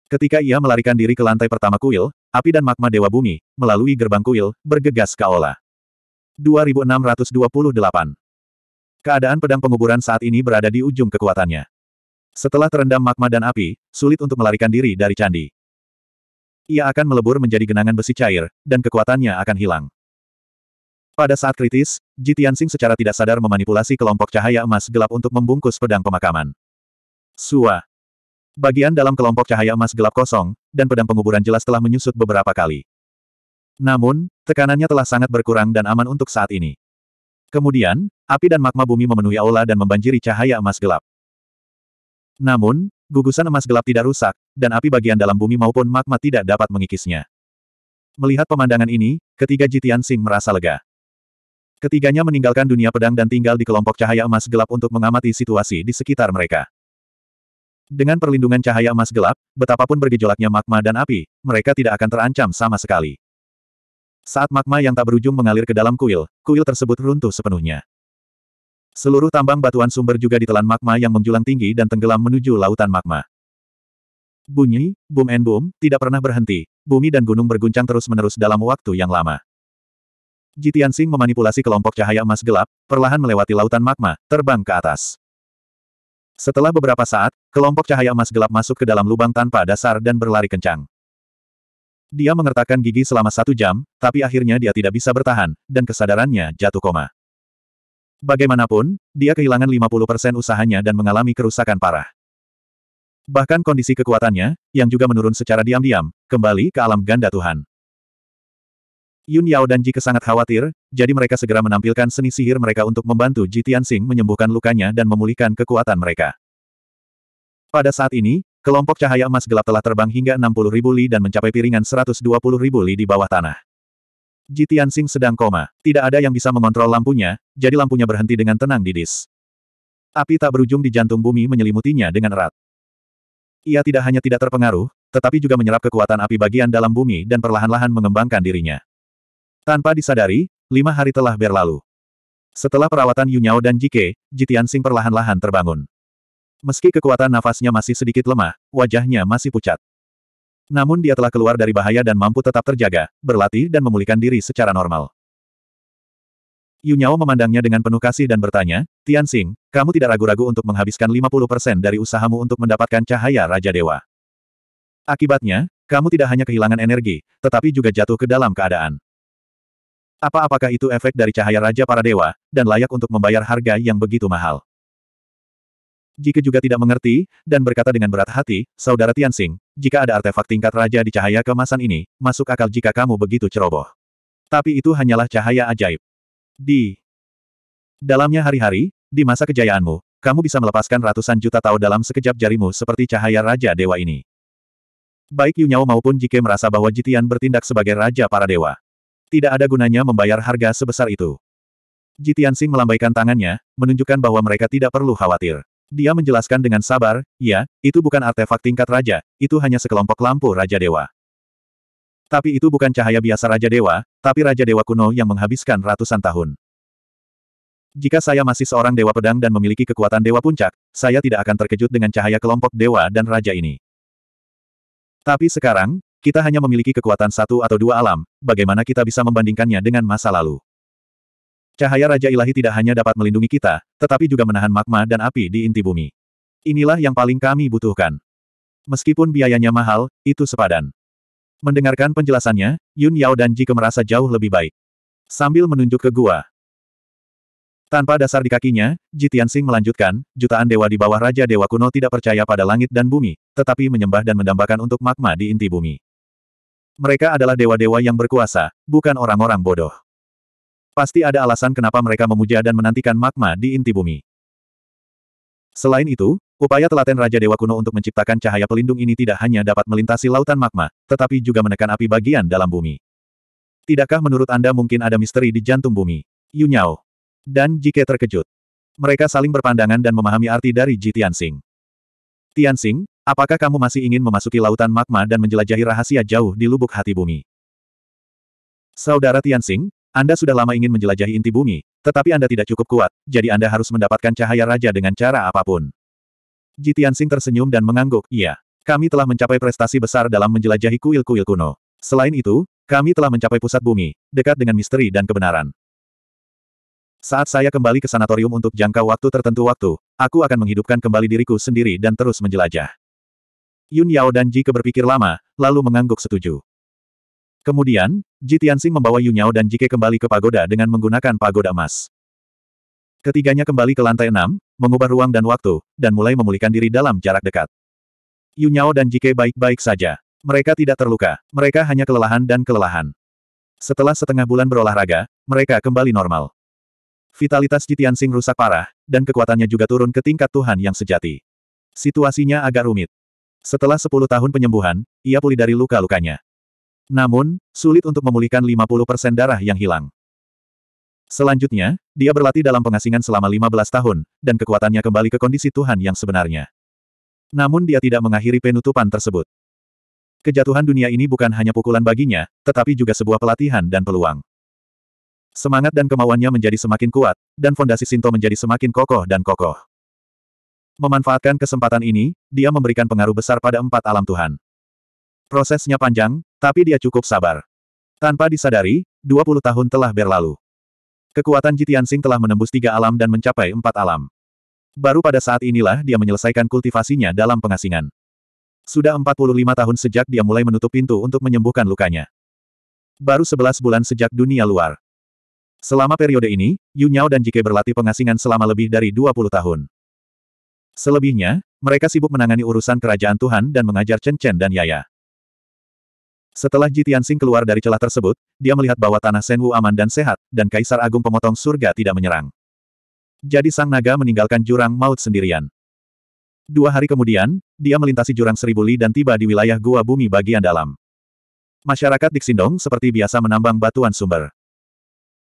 Speaker 1: Ketika ia melarikan diri ke lantai pertama kuil, api dan magma dewa bumi, melalui gerbang kuil, bergegas ke Ola. 2628 Keadaan pedang penguburan saat ini berada di ujung kekuatannya. Setelah terendam magma dan api, sulit untuk melarikan diri dari candi. Ia akan melebur menjadi genangan besi cair, dan kekuatannya akan hilang. Pada saat kritis, Ji Tianxing secara tidak sadar memanipulasi kelompok cahaya emas gelap untuk membungkus pedang pemakaman. Sua. Bagian dalam kelompok cahaya emas gelap kosong, dan pedang penguburan jelas telah menyusut beberapa kali. Namun, tekanannya telah sangat berkurang dan aman untuk saat ini. Kemudian, api dan magma bumi memenuhi aula dan membanjiri cahaya emas gelap. Namun, gugusan emas gelap tidak rusak, dan api bagian dalam bumi maupun magma tidak dapat mengikisnya. Melihat pemandangan ini, ketiga Jitian Sing merasa lega. Ketiganya meninggalkan dunia pedang dan tinggal di kelompok cahaya emas gelap untuk mengamati situasi di sekitar mereka. Dengan perlindungan cahaya emas gelap, betapapun bergejolaknya magma dan api, mereka tidak akan terancam sama sekali. Saat magma yang tak berujung mengalir ke dalam kuil, kuil tersebut runtuh sepenuhnya. Seluruh tambang batuan sumber juga ditelan magma yang menjulang tinggi dan tenggelam menuju lautan magma. Bunyi, boom and boom, tidak pernah berhenti, bumi dan gunung berguncang terus-menerus dalam waktu yang lama. Jitian Sing memanipulasi kelompok cahaya emas gelap, perlahan melewati lautan magma, terbang ke atas. Setelah beberapa saat, kelompok cahaya emas gelap masuk ke dalam lubang tanpa dasar dan berlari kencang. Dia mengertakkan gigi selama satu jam, tapi akhirnya dia tidak bisa bertahan, dan kesadarannya jatuh koma. Bagaimanapun, dia kehilangan 50% usahanya dan mengalami kerusakan parah. Bahkan kondisi kekuatannya, yang juga menurun secara diam-diam, kembali ke alam ganda Tuhan. Yun Yao dan Ji sangat khawatir, jadi mereka segera menampilkan seni sihir mereka untuk membantu Ji Tianxing menyembuhkan lukanya dan memulihkan kekuatan mereka. Pada saat ini, kelompok cahaya emas gelap telah terbang hingga 60 ribu li dan mencapai piringan 120 ribu li di bawah tanah. Ji Tianxing sedang koma. Tidak ada yang bisa mengontrol lampunya, jadi lampunya berhenti dengan tenang di dis. Api tak berujung di jantung bumi menyelimutinya dengan erat. Ia tidak hanya tidak terpengaruh, tetapi juga menyerap kekuatan api bagian dalam bumi dan perlahan-lahan mengembangkan dirinya. Tanpa disadari, lima hari telah berlalu. Setelah perawatan Yunyao dan Jike, Sing perlahan-lahan terbangun. Meski kekuatan nafasnya masih sedikit lemah, wajahnya masih pucat. Namun dia telah keluar dari bahaya dan mampu tetap terjaga, berlatih dan memulihkan diri secara normal. Yunyao memandangnya dengan penuh kasih dan bertanya, Tianxing, kamu tidak ragu-ragu untuk menghabiskan 50% dari usahamu untuk mendapatkan cahaya Raja Dewa. Akibatnya, kamu tidak hanya kehilangan energi, tetapi juga jatuh ke dalam keadaan. Apa-apakah itu efek dari cahaya Raja para Dewa, dan layak untuk membayar harga yang begitu mahal? Jika juga tidak mengerti, dan berkata dengan berat hati, Saudara Tianxing, jika ada artefak tingkat Raja di cahaya kemasan ini, masuk akal jika kamu begitu ceroboh. Tapi itu hanyalah cahaya ajaib. Di dalamnya hari-hari, di masa kejayaanmu, kamu bisa melepaskan ratusan juta tahun dalam sekejap jarimu seperti cahaya Raja Dewa ini. Baik Yunyao maupun Jike merasa bahwa Jitian bertindak sebagai Raja para Dewa. Tidak ada gunanya membayar harga sebesar itu. Jitiansing melambaikan tangannya, menunjukkan bahwa mereka tidak perlu khawatir. Dia menjelaskan dengan sabar, ya, itu bukan artefak tingkat raja, itu hanya sekelompok lampu Raja Dewa. Tapi itu bukan cahaya biasa Raja Dewa, tapi Raja Dewa kuno yang menghabiskan ratusan tahun. Jika saya masih seorang dewa pedang dan memiliki kekuatan dewa puncak, saya tidak akan terkejut dengan cahaya kelompok dewa dan raja ini. Tapi sekarang, kita hanya memiliki kekuatan satu atau dua alam, bagaimana kita bisa membandingkannya dengan masa lalu? Cahaya Raja Ilahi tidak hanya dapat melindungi kita, tetapi juga menahan magma dan api di inti bumi. Inilah yang paling kami butuhkan. Meskipun biayanya mahal, itu sepadan. Mendengarkan penjelasannya, Yun Yao dan Jike merasa jauh lebih baik. Sambil menunjuk ke gua. Tanpa dasar di kakinya, Jitian Tianxing melanjutkan, jutaan dewa di bawah Raja Dewa Kuno tidak percaya pada langit dan bumi, tetapi menyembah dan mendambakan untuk magma di inti bumi. Mereka adalah dewa-dewa yang berkuasa, bukan orang-orang bodoh. Pasti ada alasan kenapa mereka memuja dan menantikan magma di inti bumi. Selain itu, upaya telaten Raja Dewa Kuno untuk menciptakan cahaya pelindung ini tidak hanya dapat melintasi lautan magma, tetapi juga menekan api bagian dalam bumi. Tidakkah menurut Anda mungkin ada misteri di jantung bumi? Yunyao. Dan Jike terkejut. Mereka saling berpandangan dan memahami arti dari Ji Tianxing. Tianxing, Apakah kamu masih ingin memasuki lautan magma dan menjelajahi rahasia jauh di lubuk hati bumi? Saudara Tianxing, Anda sudah lama ingin menjelajahi inti bumi, tetapi Anda tidak cukup kuat, jadi Anda harus mendapatkan cahaya raja dengan cara apapun. Ji Tianxing tersenyum dan mengangguk, iya. Kami telah mencapai prestasi besar dalam menjelajahi kuil-kuil kuno. Selain itu, kami telah mencapai pusat bumi, dekat dengan misteri dan kebenaran. Saat saya kembali ke sanatorium untuk jangka waktu tertentu waktu, aku akan menghidupkan kembali diriku sendiri dan terus menjelajah. Yun Yao dan Ke berpikir lama, lalu mengangguk setuju. Kemudian, Ji Tianxing membawa Yun Yao dan Ke kembali ke pagoda dengan menggunakan pagoda emas. Ketiganya kembali ke lantai enam, mengubah ruang dan waktu, dan mulai memulihkan diri dalam jarak dekat. Yun Yao dan Ke baik-baik saja. Mereka tidak terluka, mereka hanya kelelahan dan kelelahan. Setelah setengah bulan berolahraga, mereka kembali normal. Vitalitas Ji Tianxing rusak parah, dan kekuatannya juga turun ke tingkat Tuhan yang sejati. Situasinya agak rumit. Setelah 10 tahun penyembuhan, ia pulih dari luka-lukanya. Namun, sulit untuk memulihkan 50% darah yang hilang. Selanjutnya, dia berlatih dalam pengasingan selama 15 tahun, dan kekuatannya kembali ke kondisi Tuhan yang sebenarnya. Namun dia tidak mengakhiri penutupan tersebut. Kejatuhan dunia ini bukan hanya pukulan baginya, tetapi juga sebuah pelatihan dan peluang. Semangat dan kemauannya menjadi semakin kuat, dan fondasi Sinto menjadi semakin kokoh dan kokoh. Memanfaatkan kesempatan ini, dia memberikan pengaruh besar pada empat alam Tuhan. Prosesnya panjang, tapi dia cukup sabar. Tanpa disadari, 20 tahun telah berlalu. Kekuatan Jitiansing telah menembus tiga alam dan mencapai empat alam. Baru pada saat inilah dia menyelesaikan kultivasinya dalam pengasingan. Sudah 45 tahun sejak dia mulai menutup pintu untuk menyembuhkan lukanya. Baru 11 bulan sejak dunia luar. Selama periode ini, Yu Nyao dan Jike berlatih pengasingan selama lebih dari 20 tahun. Selebihnya, mereka sibuk menangani urusan kerajaan Tuhan dan mengajar Chen Chen dan Yaya. Setelah Jitian Sing keluar dari celah tersebut, dia melihat bahwa tanah Senwu aman dan sehat, dan Kaisar Agung Pemotong Surga tidak menyerang. Jadi sang naga meninggalkan jurang maut sendirian. Dua hari kemudian, dia melintasi jurang seribu li dan tiba di wilayah gua bumi bagian dalam. Masyarakat Diksindong seperti biasa menambang batuan sumber.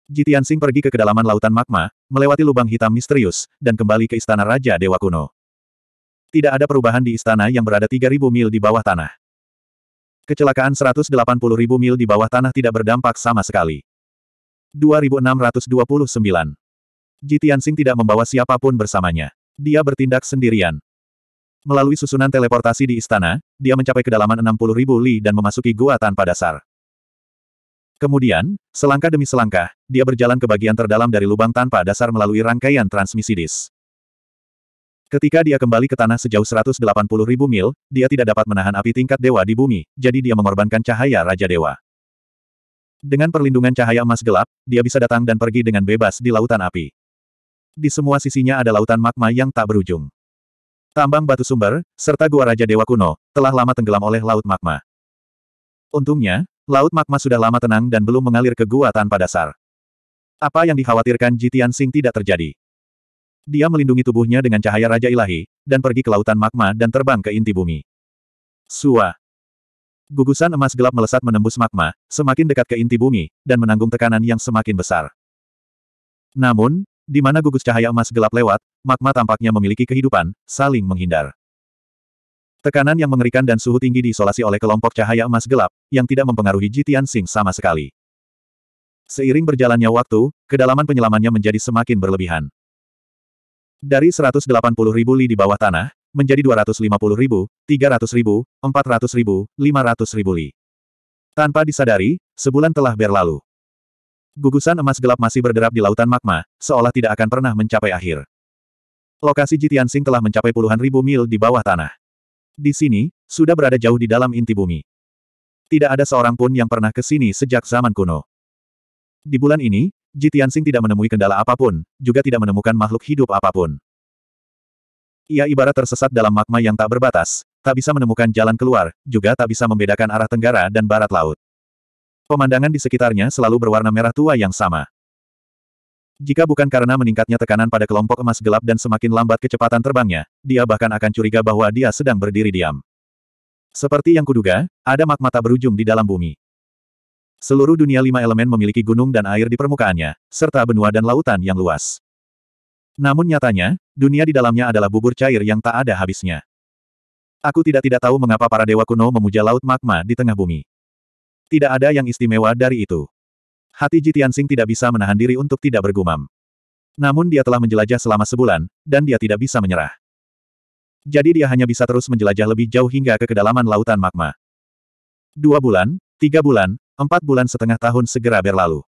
Speaker 1: Jitian Tianxing pergi ke kedalaman lautan magma, melewati lubang hitam misterius, dan kembali ke istana Raja Dewa Kuno. Tidak ada perubahan di istana yang berada 3.000 mil di bawah tanah. Kecelakaan 180.000 mil di bawah tanah tidak berdampak sama sekali. 2629. Jitian Tianxing tidak membawa siapapun bersamanya. Dia bertindak sendirian. Melalui susunan teleportasi di istana, dia mencapai kedalaman 60.000 li dan memasuki gua tanpa dasar. Kemudian, selangkah demi selangkah, dia berjalan ke bagian terdalam dari lubang tanpa dasar melalui rangkaian transmisi dis. Ketika dia kembali ke tanah sejauh 180 ribu mil, dia tidak dapat menahan api tingkat dewa di bumi, jadi dia mengorbankan cahaya Raja Dewa. Dengan perlindungan cahaya emas gelap, dia bisa datang dan pergi dengan bebas di lautan api. Di semua sisinya ada lautan magma yang tak berujung. Tambang batu sumber, serta gua Raja Dewa kuno, telah lama tenggelam oleh laut magma. Untungnya, Laut magma sudah lama tenang dan belum mengalir ke gua tanpa dasar. Apa yang dikhawatirkan Jitian Sing tidak terjadi. Dia melindungi tubuhnya dengan cahaya Raja Ilahi, dan pergi ke lautan magma dan terbang ke inti bumi. Sua. Gugusan emas gelap melesat menembus magma, semakin dekat ke inti bumi, dan menanggung tekanan yang semakin besar. Namun, di mana gugus cahaya emas gelap lewat, magma tampaknya memiliki kehidupan, saling menghindar. Tekanan yang mengerikan dan suhu tinggi diisolasi oleh kelompok cahaya emas gelap, yang tidak mempengaruhi Jitian Sing sama sekali. Seiring berjalannya waktu, kedalaman penyelamannya menjadi semakin berlebihan. Dari 180 ribu li di bawah tanah, menjadi 250 ribu, 300 ribu, 400 ribu, 500 ribu li. Tanpa disadari, sebulan telah berlalu. Gugusan emas gelap masih berderap di lautan magma, seolah tidak akan pernah mencapai akhir. Lokasi Jitian Sing telah mencapai puluhan ribu mil di bawah tanah. Di sini, sudah berada jauh di dalam inti bumi. Tidak ada seorang pun yang pernah ke sini sejak zaman kuno. Di bulan ini, Jitiansing tidak menemui kendala apapun, juga tidak menemukan makhluk hidup apapun. Ia ibarat tersesat dalam magma yang tak berbatas, tak bisa menemukan jalan keluar, juga tak bisa membedakan arah tenggara dan barat laut. Pemandangan di sekitarnya selalu berwarna merah tua yang sama. Jika bukan karena meningkatnya tekanan pada kelompok emas gelap dan semakin lambat kecepatan terbangnya, dia bahkan akan curiga bahwa dia sedang berdiri diam. Seperti yang kuduga, ada tak berujung di dalam bumi. Seluruh dunia lima elemen memiliki gunung dan air di permukaannya, serta benua dan lautan yang luas. Namun nyatanya, dunia di dalamnya adalah bubur cair yang tak ada habisnya. Aku tidak-tidak tahu mengapa para dewa kuno memuja laut magma di tengah bumi. Tidak ada yang istimewa dari itu. Hati Jitiansing tidak bisa menahan diri untuk tidak bergumam. Namun dia telah menjelajah selama sebulan, dan dia tidak bisa menyerah. Jadi dia hanya bisa terus menjelajah lebih jauh hingga ke kedalaman lautan magma. Dua bulan, tiga bulan, empat bulan setengah tahun segera berlalu.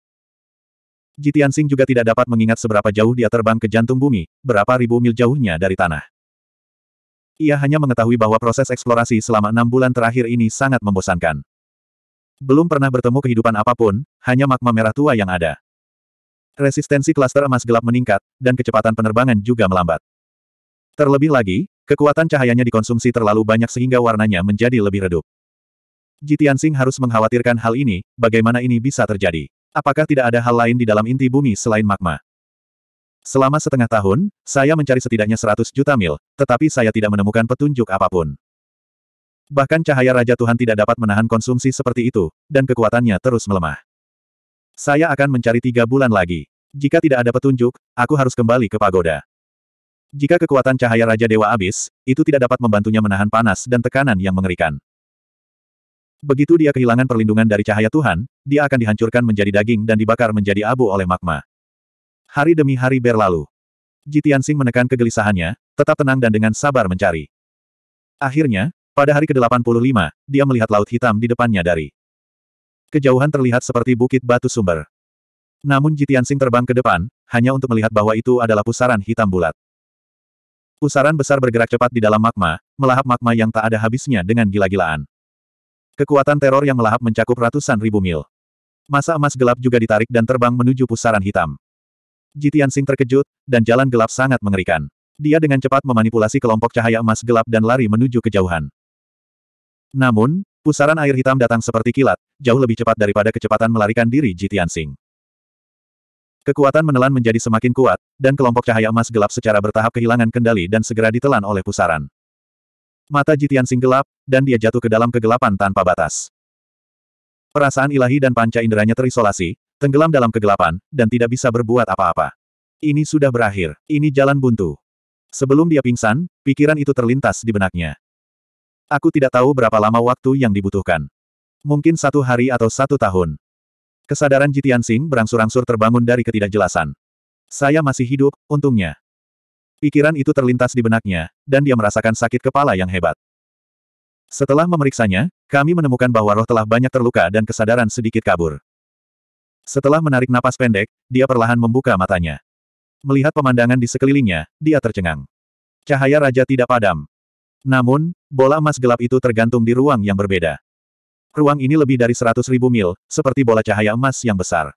Speaker 1: Jitiansing juga tidak dapat mengingat seberapa jauh dia terbang ke jantung bumi, berapa ribu mil jauhnya dari tanah. Ia hanya mengetahui bahwa proses eksplorasi selama enam bulan terakhir ini sangat membosankan. Belum pernah bertemu kehidupan apapun, hanya magma merah tua yang ada. Resistensi klaster emas gelap meningkat, dan kecepatan penerbangan juga melambat. Terlebih lagi, kekuatan cahayanya dikonsumsi terlalu banyak sehingga warnanya menjadi lebih redup. Jitian harus mengkhawatirkan hal ini, bagaimana ini bisa terjadi. Apakah tidak ada hal lain di dalam inti bumi selain magma? Selama setengah tahun, saya mencari setidaknya 100 juta mil, tetapi saya tidak menemukan petunjuk apapun. Bahkan cahaya Raja Tuhan tidak dapat menahan konsumsi seperti itu, dan kekuatannya terus melemah. Saya akan mencari tiga bulan lagi. Jika tidak ada petunjuk, aku harus kembali ke pagoda. Jika kekuatan cahaya Raja Dewa habis, itu tidak dapat membantunya menahan panas dan tekanan yang mengerikan. Begitu dia kehilangan perlindungan dari cahaya Tuhan, dia akan dihancurkan menjadi daging dan dibakar menjadi abu oleh magma. Hari demi hari berlalu. Jitian Jitiansing menekan kegelisahannya, tetap tenang dan dengan sabar mencari. Akhirnya, pada hari ke-85, dia melihat laut hitam di depannya dari kejauhan terlihat seperti bukit batu sumber. Namun Jitian Jitiansing terbang ke depan, hanya untuk melihat bahwa itu adalah pusaran hitam bulat. Pusaran besar bergerak cepat di dalam magma, melahap magma yang tak ada habisnya dengan gila-gilaan. Kekuatan teror yang melahap mencakup ratusan ribu mil. Masa emas gelap juga ditarik dan terbang menuju pusaran hitam. Jitian Jitiansing terkejut, dan jalan gelap sangat mengerikan. Dia dengan cepat memanipulasi kelompok cahaya emas gelap dan lari menuju kejauhan. Namun, pusaran air hitam datang seperti kilat, jauh lebih cepat daripada kecepatan melarikan diri Jitian Sing. Kekuatan menelan menjadi semakin kuat, dan kelompok cahaya emas gelap secara bertahap kehilangan kendali dan segera ditelan oleh pusaran. Mata Jitian Sing gelap, dan dia jatuh ke dalam kegelapan tanpa batas. Perasaan ilahi dan panca inderanya terisolasi, tenggelam dalam kegelapan, dan tidak bisa berbuat apa-apa. Ini sudah berakhir, ini jalan buntu. Sebelum dia pingsan, pikiran itu terlintas di benaknya. Aku tidak tahu berapa lama waktu yang dibutuhkan. Mungkin satu hari atau satu tahun. Kesadaran Jitian Sing berangsur-angsur terbangun dari ketidakjelasan. Saya masih hidup, untungnya. Pikiran itu terlintas di benaknya, dan dia merasakan sakit kepala yang hebat. Setelah memeriksanya, kami menemukan bahwa roh telah banyak terluka dan kesadaran sedikit kabur. Setelah menarik napas pendek, dia perlahan membuka matanya. Melihat pemandangan di sekelilingnya, dia tercengang. Cahaya raja tidak padam. Namun, bola emas gelap itu tergantung di ruang yang berbeda. Ruang ini lebih dari seratus ribu mil, seperti bola cahaya emas yang besar.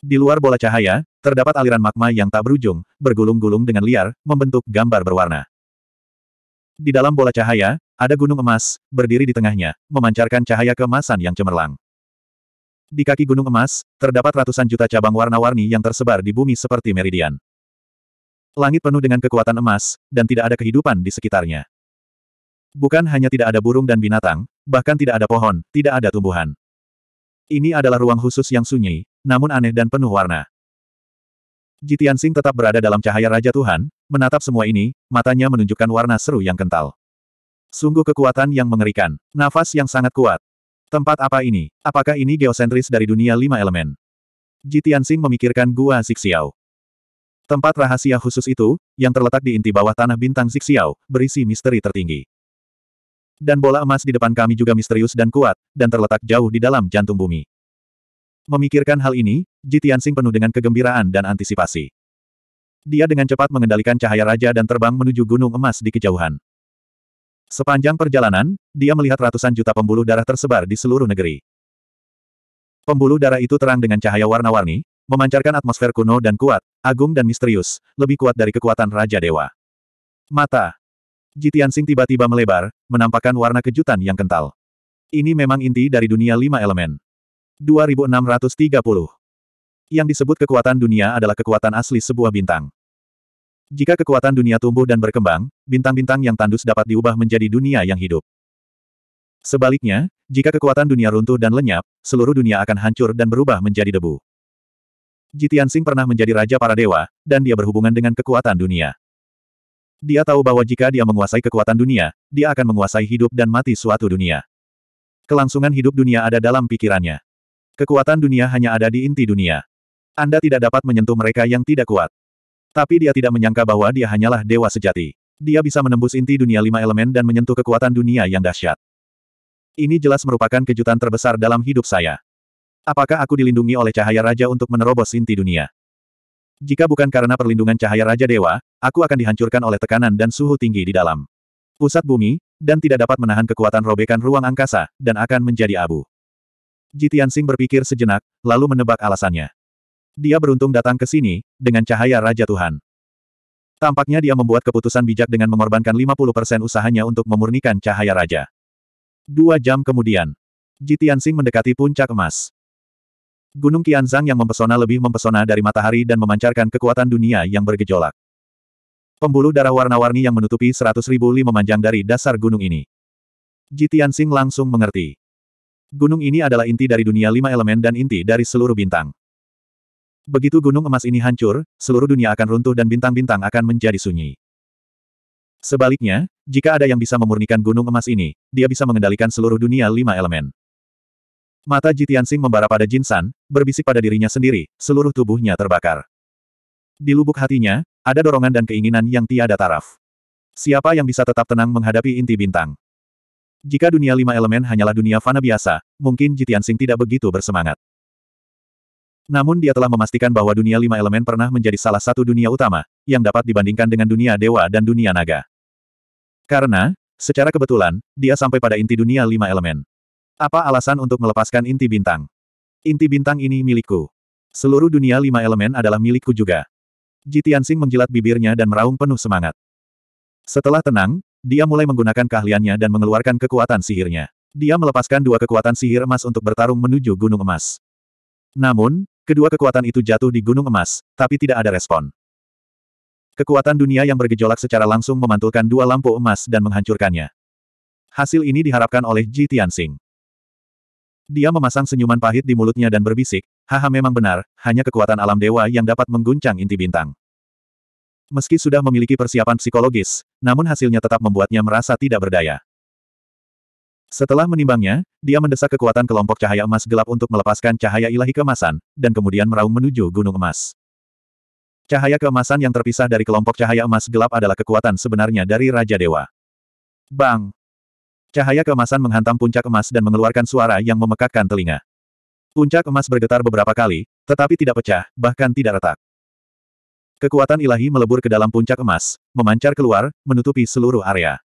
Speaker 1: Di luar bola cahaya, terdapat aliran magma yang tak berujung, bergulung-gulung dengan liar, membentuk gambar berwarna. Di dalam bola cahaya, ada gunung emas, berdiri di tengahnya, memancarkan cahaya kemasan yang cemerlang. Di kaki gunung emas, terdapat ratusan juta cabang warna-warni yang tersebar di bumi seperti meridian. Langit penuh dengan kekuatan emas, dan tidak ada kehidupan di sekitarnya. Bukan hanya tidak ada burung dan binatang, bahkan tidak ada pohon, tidak ada tumbuhan. Ini adalah ruang khusus yang sunyi, namun aneh dan penuh warna. Jitian Sing tetap berada dalam cahaya Raja Tuhan, menatap semua ini, matanya menunjukkan warna seru yang kental. Sungguh kekuatan yang mengerikan, nafas yang sangat kuat. Tempat apa ini? Apakah ini geosentris dari dunia lima elemen? Jitian Sing memikirkan Gua Xiao. Tempat rahasia khusus itu, yang terletak di inti bawah tanah bintang Zixiao, berisi misteri tertinggi. Dan bola emas di depan kami juga misterius dan kuat, dan terletak jauh di dalam jantung bumi. Memikirkan hal ini, Ji penuh dengan kegembiraan dan antisipasi. Dia dengan cepat mengendalikan cahaya raja dan terbang menuju gunung emas di kejauhan. Sepanjang perjalanan, dia melihat ratusan juta pembuluh darah tersebar di seluruh negeri. Pembuluh darah itu terang dengan cahaya warna-warni, Memancarkan atmosfer kuno dan kuat, agung dan misterius, lebih kuat dari kekuatan Raja Dewa. Mata. Jitian Sing tiba-tiba melebar, menampakkan warna kejutan yang kental. Ini memang inti dari dunia lima elemen. 2630. Yang disebut kekuatan dunia adalah kekuatan asli sebuah bintang. Jika kekuatan dunia tumbuh dan berkembang, bintang-bintang yang tandus dapat diubah menjadi dunia yang hidup. Sebaliknya, jika kekuatan dunia runtuh dan lenyap, seluruh dunia akan hancur dan berubah menjadi debu. Jitian Sing pernah menjadi raja para dewa, dan dia berhubungan dengan kekuatan dunia. Dia tahu bahwa jika dia menguasai kekuatan dunia, dia akan menguasai hidup dan mati suatu dunia. Kelangsungan hidup dunia ada dalam pikirannya. Kekuatan dunia hanya ada di inti dunia. Anda tidak dapat menyentuh mereka yang tidak kuat. Tapi dia tidak menyangka bahwa dia hanyalah dewa sejati. Dia bisa menembus inti dunia lima elemen dan menyentuh kekuatan dunia yang dahsyat. Ini jelas merupakan kejutan terbesar dalam hidup saya. Apakah aku dilindungi oleh cahaya raja untuk menerobos inti dunia? Jika bukan karena perlindungan cahaya raja dewa, aku akan dihancurkan oleh tekanan dan suhu tinggi di dalam pusat bumi, dan tidak dapat menahan kekuatan robekan ruang angkasa, dan akan menjadi abu. Jitian Sing berpikir sejenak, lalu menebak alasannya. Dia beruntung datang ke sini, dengan cahaya Raja Tuhan. Tampaknya dia membuat keputusan bijak dengan mengorbankan 50% usahanya untuk memurnikan cahaya Raja. Dua jam kemudian, Jitian Sing mendekati puncak emas. Gunung Qianzang yang mempesona lebih mempesona dari matahari dan memancarkan kekuatan dunia yang bergejolak. Pembuluh darah warna-warni yang menutupi seratus ribu li memanjang dari dasar gunung ini. Jitiansing langsung mengerti. Gunung ini adalah inti dari dunia lima elemen dan inti dari seluruh bintang. Begitu gunung emas ini hancur, seluruh dunia akan runtuh dan bintang-bintang akan menjadi sunyi. Sebaliknya, jika ada yang bisa memurnikan gunung emas ini, dia bisa mengendalikan seluruh dunia lima elemen. Mata Jitiansing membara pada Jin San, berbisik pada dirinya sendiri, seluruh tubuhnya terbakar. Di lubuk hatinya, ada dorongan dan keinginan yang tiada taraf. Siapa yang bisa tetap tenang menghadapi inti bintang? Jika dunia lima elemen hanyalah dunia fana biasa, mungkin Jitiansing tidak begitu bersemangat. Namun dia telah memastikan bahwa dunia lima elemen pernah menjadi salah satu dunia utama, yang dapat dibandingkan dengan dunia dewa dan dunia naga. Karena, secara kebetulan, dia sampai pada inti dunia lima elemen. Apa alasan untuk melepaskan inti bintang? Inti bintang ini milikku. Seluruh dunia lima elemen adalah milikku juga. Jitiansing menjilat bibirnya dan meraung penuh semangat. Setelah tenang, dia mulai menggunakan keahliannya dan mengeluarkan kekuatan sihirnya. Dia melepaskan dua kekuatan sihir emas untuk bertarung menuju gunung emas. Namun, kedua kekuatan itu jatuh di gunung emas, tapi tidak ada respon. Kekuatan dunia yang bergejolak secara langsung memantulkan dua lampu emas dan menghancurkannya. Hasil ini diharapkan oleh Ji dia memasang senyuman pahit di mulutnya dan berbisik, haha memang benar, hanya kekuatan alam dewa yang dapat mengguncang inti bintang. Meski sudah memiliki persiapan psikologis, namun hasilnya tetap membuatnya merasa tidak berdaya. Setelah menimbangnya, dia mendesak kekuatan kelompok cahaya emas gelap untuk melepaskan cahaya ilahi kemasan, dan kemudian meraung menuju gunung emas. Cahaya keemasan yang terpisah dari kelompok cahaya emas gelap adalah kekuatan sebenarnya dari Raja Dewa. Bang! Cahaya kemasan menghantam puncak emas dan mengeluarkan suara yang memekakkan telinga. Puncak emas bergetar beberapa kali, tetapi tidak pecah, bahkan tidak retak. Kekuatan ilahi melebur ke dalam puncak emas, memancar keluar, menutupi seluruh area.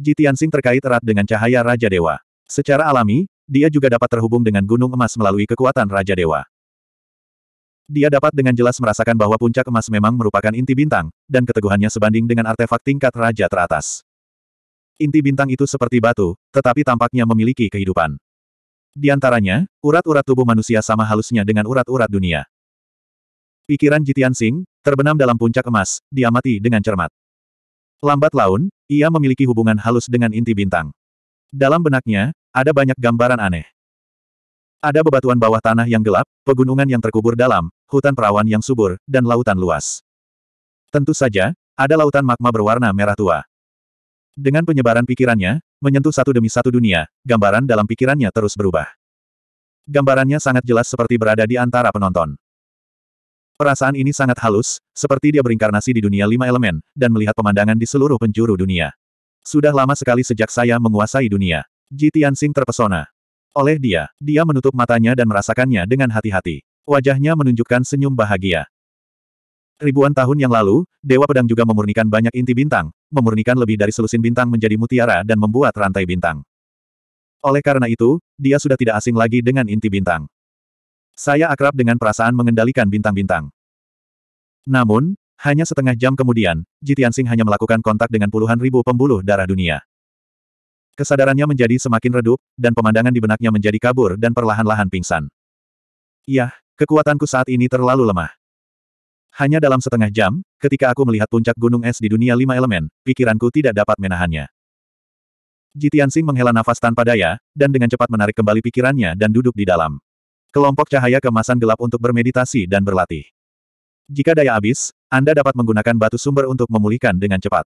Speaker 1: Ji Tianxing terkait erat dengan cahaya Raja Dewa. Secara alami, dia juga dapat terhubung dengan gunung emas melalui kekuatan Raja Dewa. Dia dapat dengan jelas merasakan bahwa puncak emas memang merupakan inti bintang, dan keteguhannya sebanding dengan artefak tingkat raja teratas. Inti bintang itu seperti batu, tetapi tampaknya memiliki kehidupan. Di antaranya, urat-urat tubuh manusia sama halusnya dengan urat-urat dunia. Pikiran Jitian Sing, terbenam dalam puncak emas, diamati dengan cermat. Lambat laun, ia memiliki hubungan halus dengan inti bintang. Dalam benaknya, ada banyak gambaran aneh. Ada bebatuan bawah tanah yang gelap, pegunungan yang terkubur dalam, hutan perawan yang subur, dan lautan luas. Tentu saja, ada lautan magma berwarna merah tua. Dengan penyebaran pikirannya, menyentuh satu demi satu dunia, gambaran dalam pikirannya terus berubah. Gambarannya sangat jelas seperti berada di antara penonton. Perasaan ini sangat halus, seperti dia berinkarnasi di dunia lima elemen, dan melihat pemandangan di seluruh penjuru dunia. Sudah lama sekali sejak saya menguasai dunia. Ji Tianxing terpesona. Oleh dia, dia menutup matanya dan merasakannya dengan hati-hati. Wajahnya menunjukkan senyum bahagia. Ribuan tahun yang lalu, Dewa Pedang juga memurnikan banyak inti bintang, memurnikan lebih dari selusin bintang menjadi mutiara dan membuat rantai bintang. Oleh karena itu, dia sudah tidak asing lagi dengan inti bintang. Saya akrab dengan perasaan mengendalikan bintang-bintang. Namun, hanya setengah jam kemudian, Jitiansing hanya melakukan kontak dengan puluhan ribu pembuluh darah dunia. Kesadarannya menjadi semakin redup, dan pemandangan di benaknya menjadi kabur dan perlahan-lahan pingsan. Yah, kekuatanku saat ini terlalu lemah. Hanya dalam setengah jam, ketika aku melihat puncak gunung es di dunia lima elemen, pikiranku tidak dapat menahannya. Jitiansing menghela nafas tanpa daya, dan dengan cepat menarik kembali pikirannya dan duduk di dalam. Kelompok cahaya kemasan gelap untuk bermeditasi dan berlatih. Jika daya habis, Anda dapat menggunakan batu sumber untuk memulihkan dengan cepat.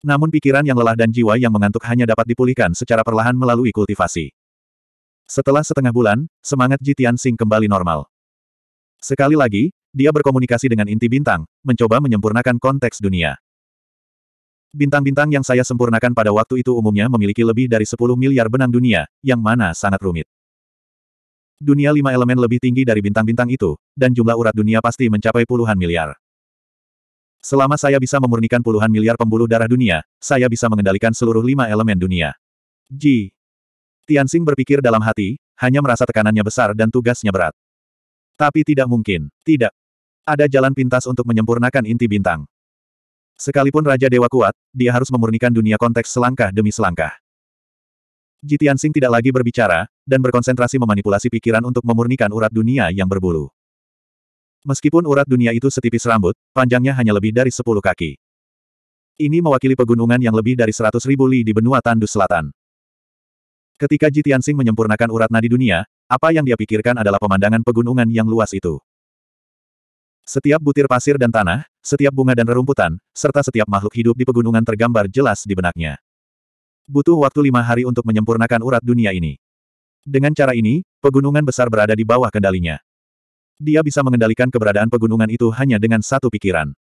Speaker 1: Namun pikiran yang lelah dan jiwa yang mengantuk hanya dapat dipulihkan secara perlahan melalui kultivasi. Setelah setengah bulan, semangat Jitian kembali normal. Sekali lagi, dia berkomunikasi dengan inti bintang, mencoba menyempurnakan konteks dunia. Bintang-bintang yang saya sempurnakan pada waktu itu umumnya memiliki lebih dari 10 miliar benang dunia, yang mana sangat rumit. Dunia lima elemen lebih tinggi dari bintang-bintang itu, dan jumlah urat dunia pasti mencapai puluhan miliar. Selama saya bisa memurnikan puluhan miliar pembuluh darah dunia, saya bisa mengendalikan seluruh lima elemen dunia. Ji. Tianxing berpikir dalam hati, hanya merasa tekanannya besar dan tugasnya berat. Tapi tidak mungkin. Tidak, ada jalan pintas untuk menyempurnakan inti bintang. Sekalipun Raja Dewa kuat, dia harus memurnikan dunia konteks selangkah demi selangkah. Jitian Sing tidak lagi berbicara, dan berkonsentrasi memanipulasi pikiran untuk memurnikan urat dunia yang berbulu. Meskipun urat dunia itu setipis rambut, panjangnya hanya lebih dari 10 kaki. Ini mewakili pegunungan yang lebih dari ribu li di benua Tandus Selatan. Ketika Jitian Sing menyempurnakan urat nadi dunia, apa yang dia pikirkan adalah pemandangan pegunungan yang luas itu. Setiap butir pasir dan tanah, setiap bunga dan rerumputan, serta setiap makhluk hidup di pegunungan tergambar jelas di benaknya. Butuh waktu lima hari untuk menyempurnakan urat dunia ini. Dengan cara ini, pegunungan besar berada di bawah kendalinya. Dia bisa mengendalikan keberadaan pegunungan itu hanya dengan satu pikiran.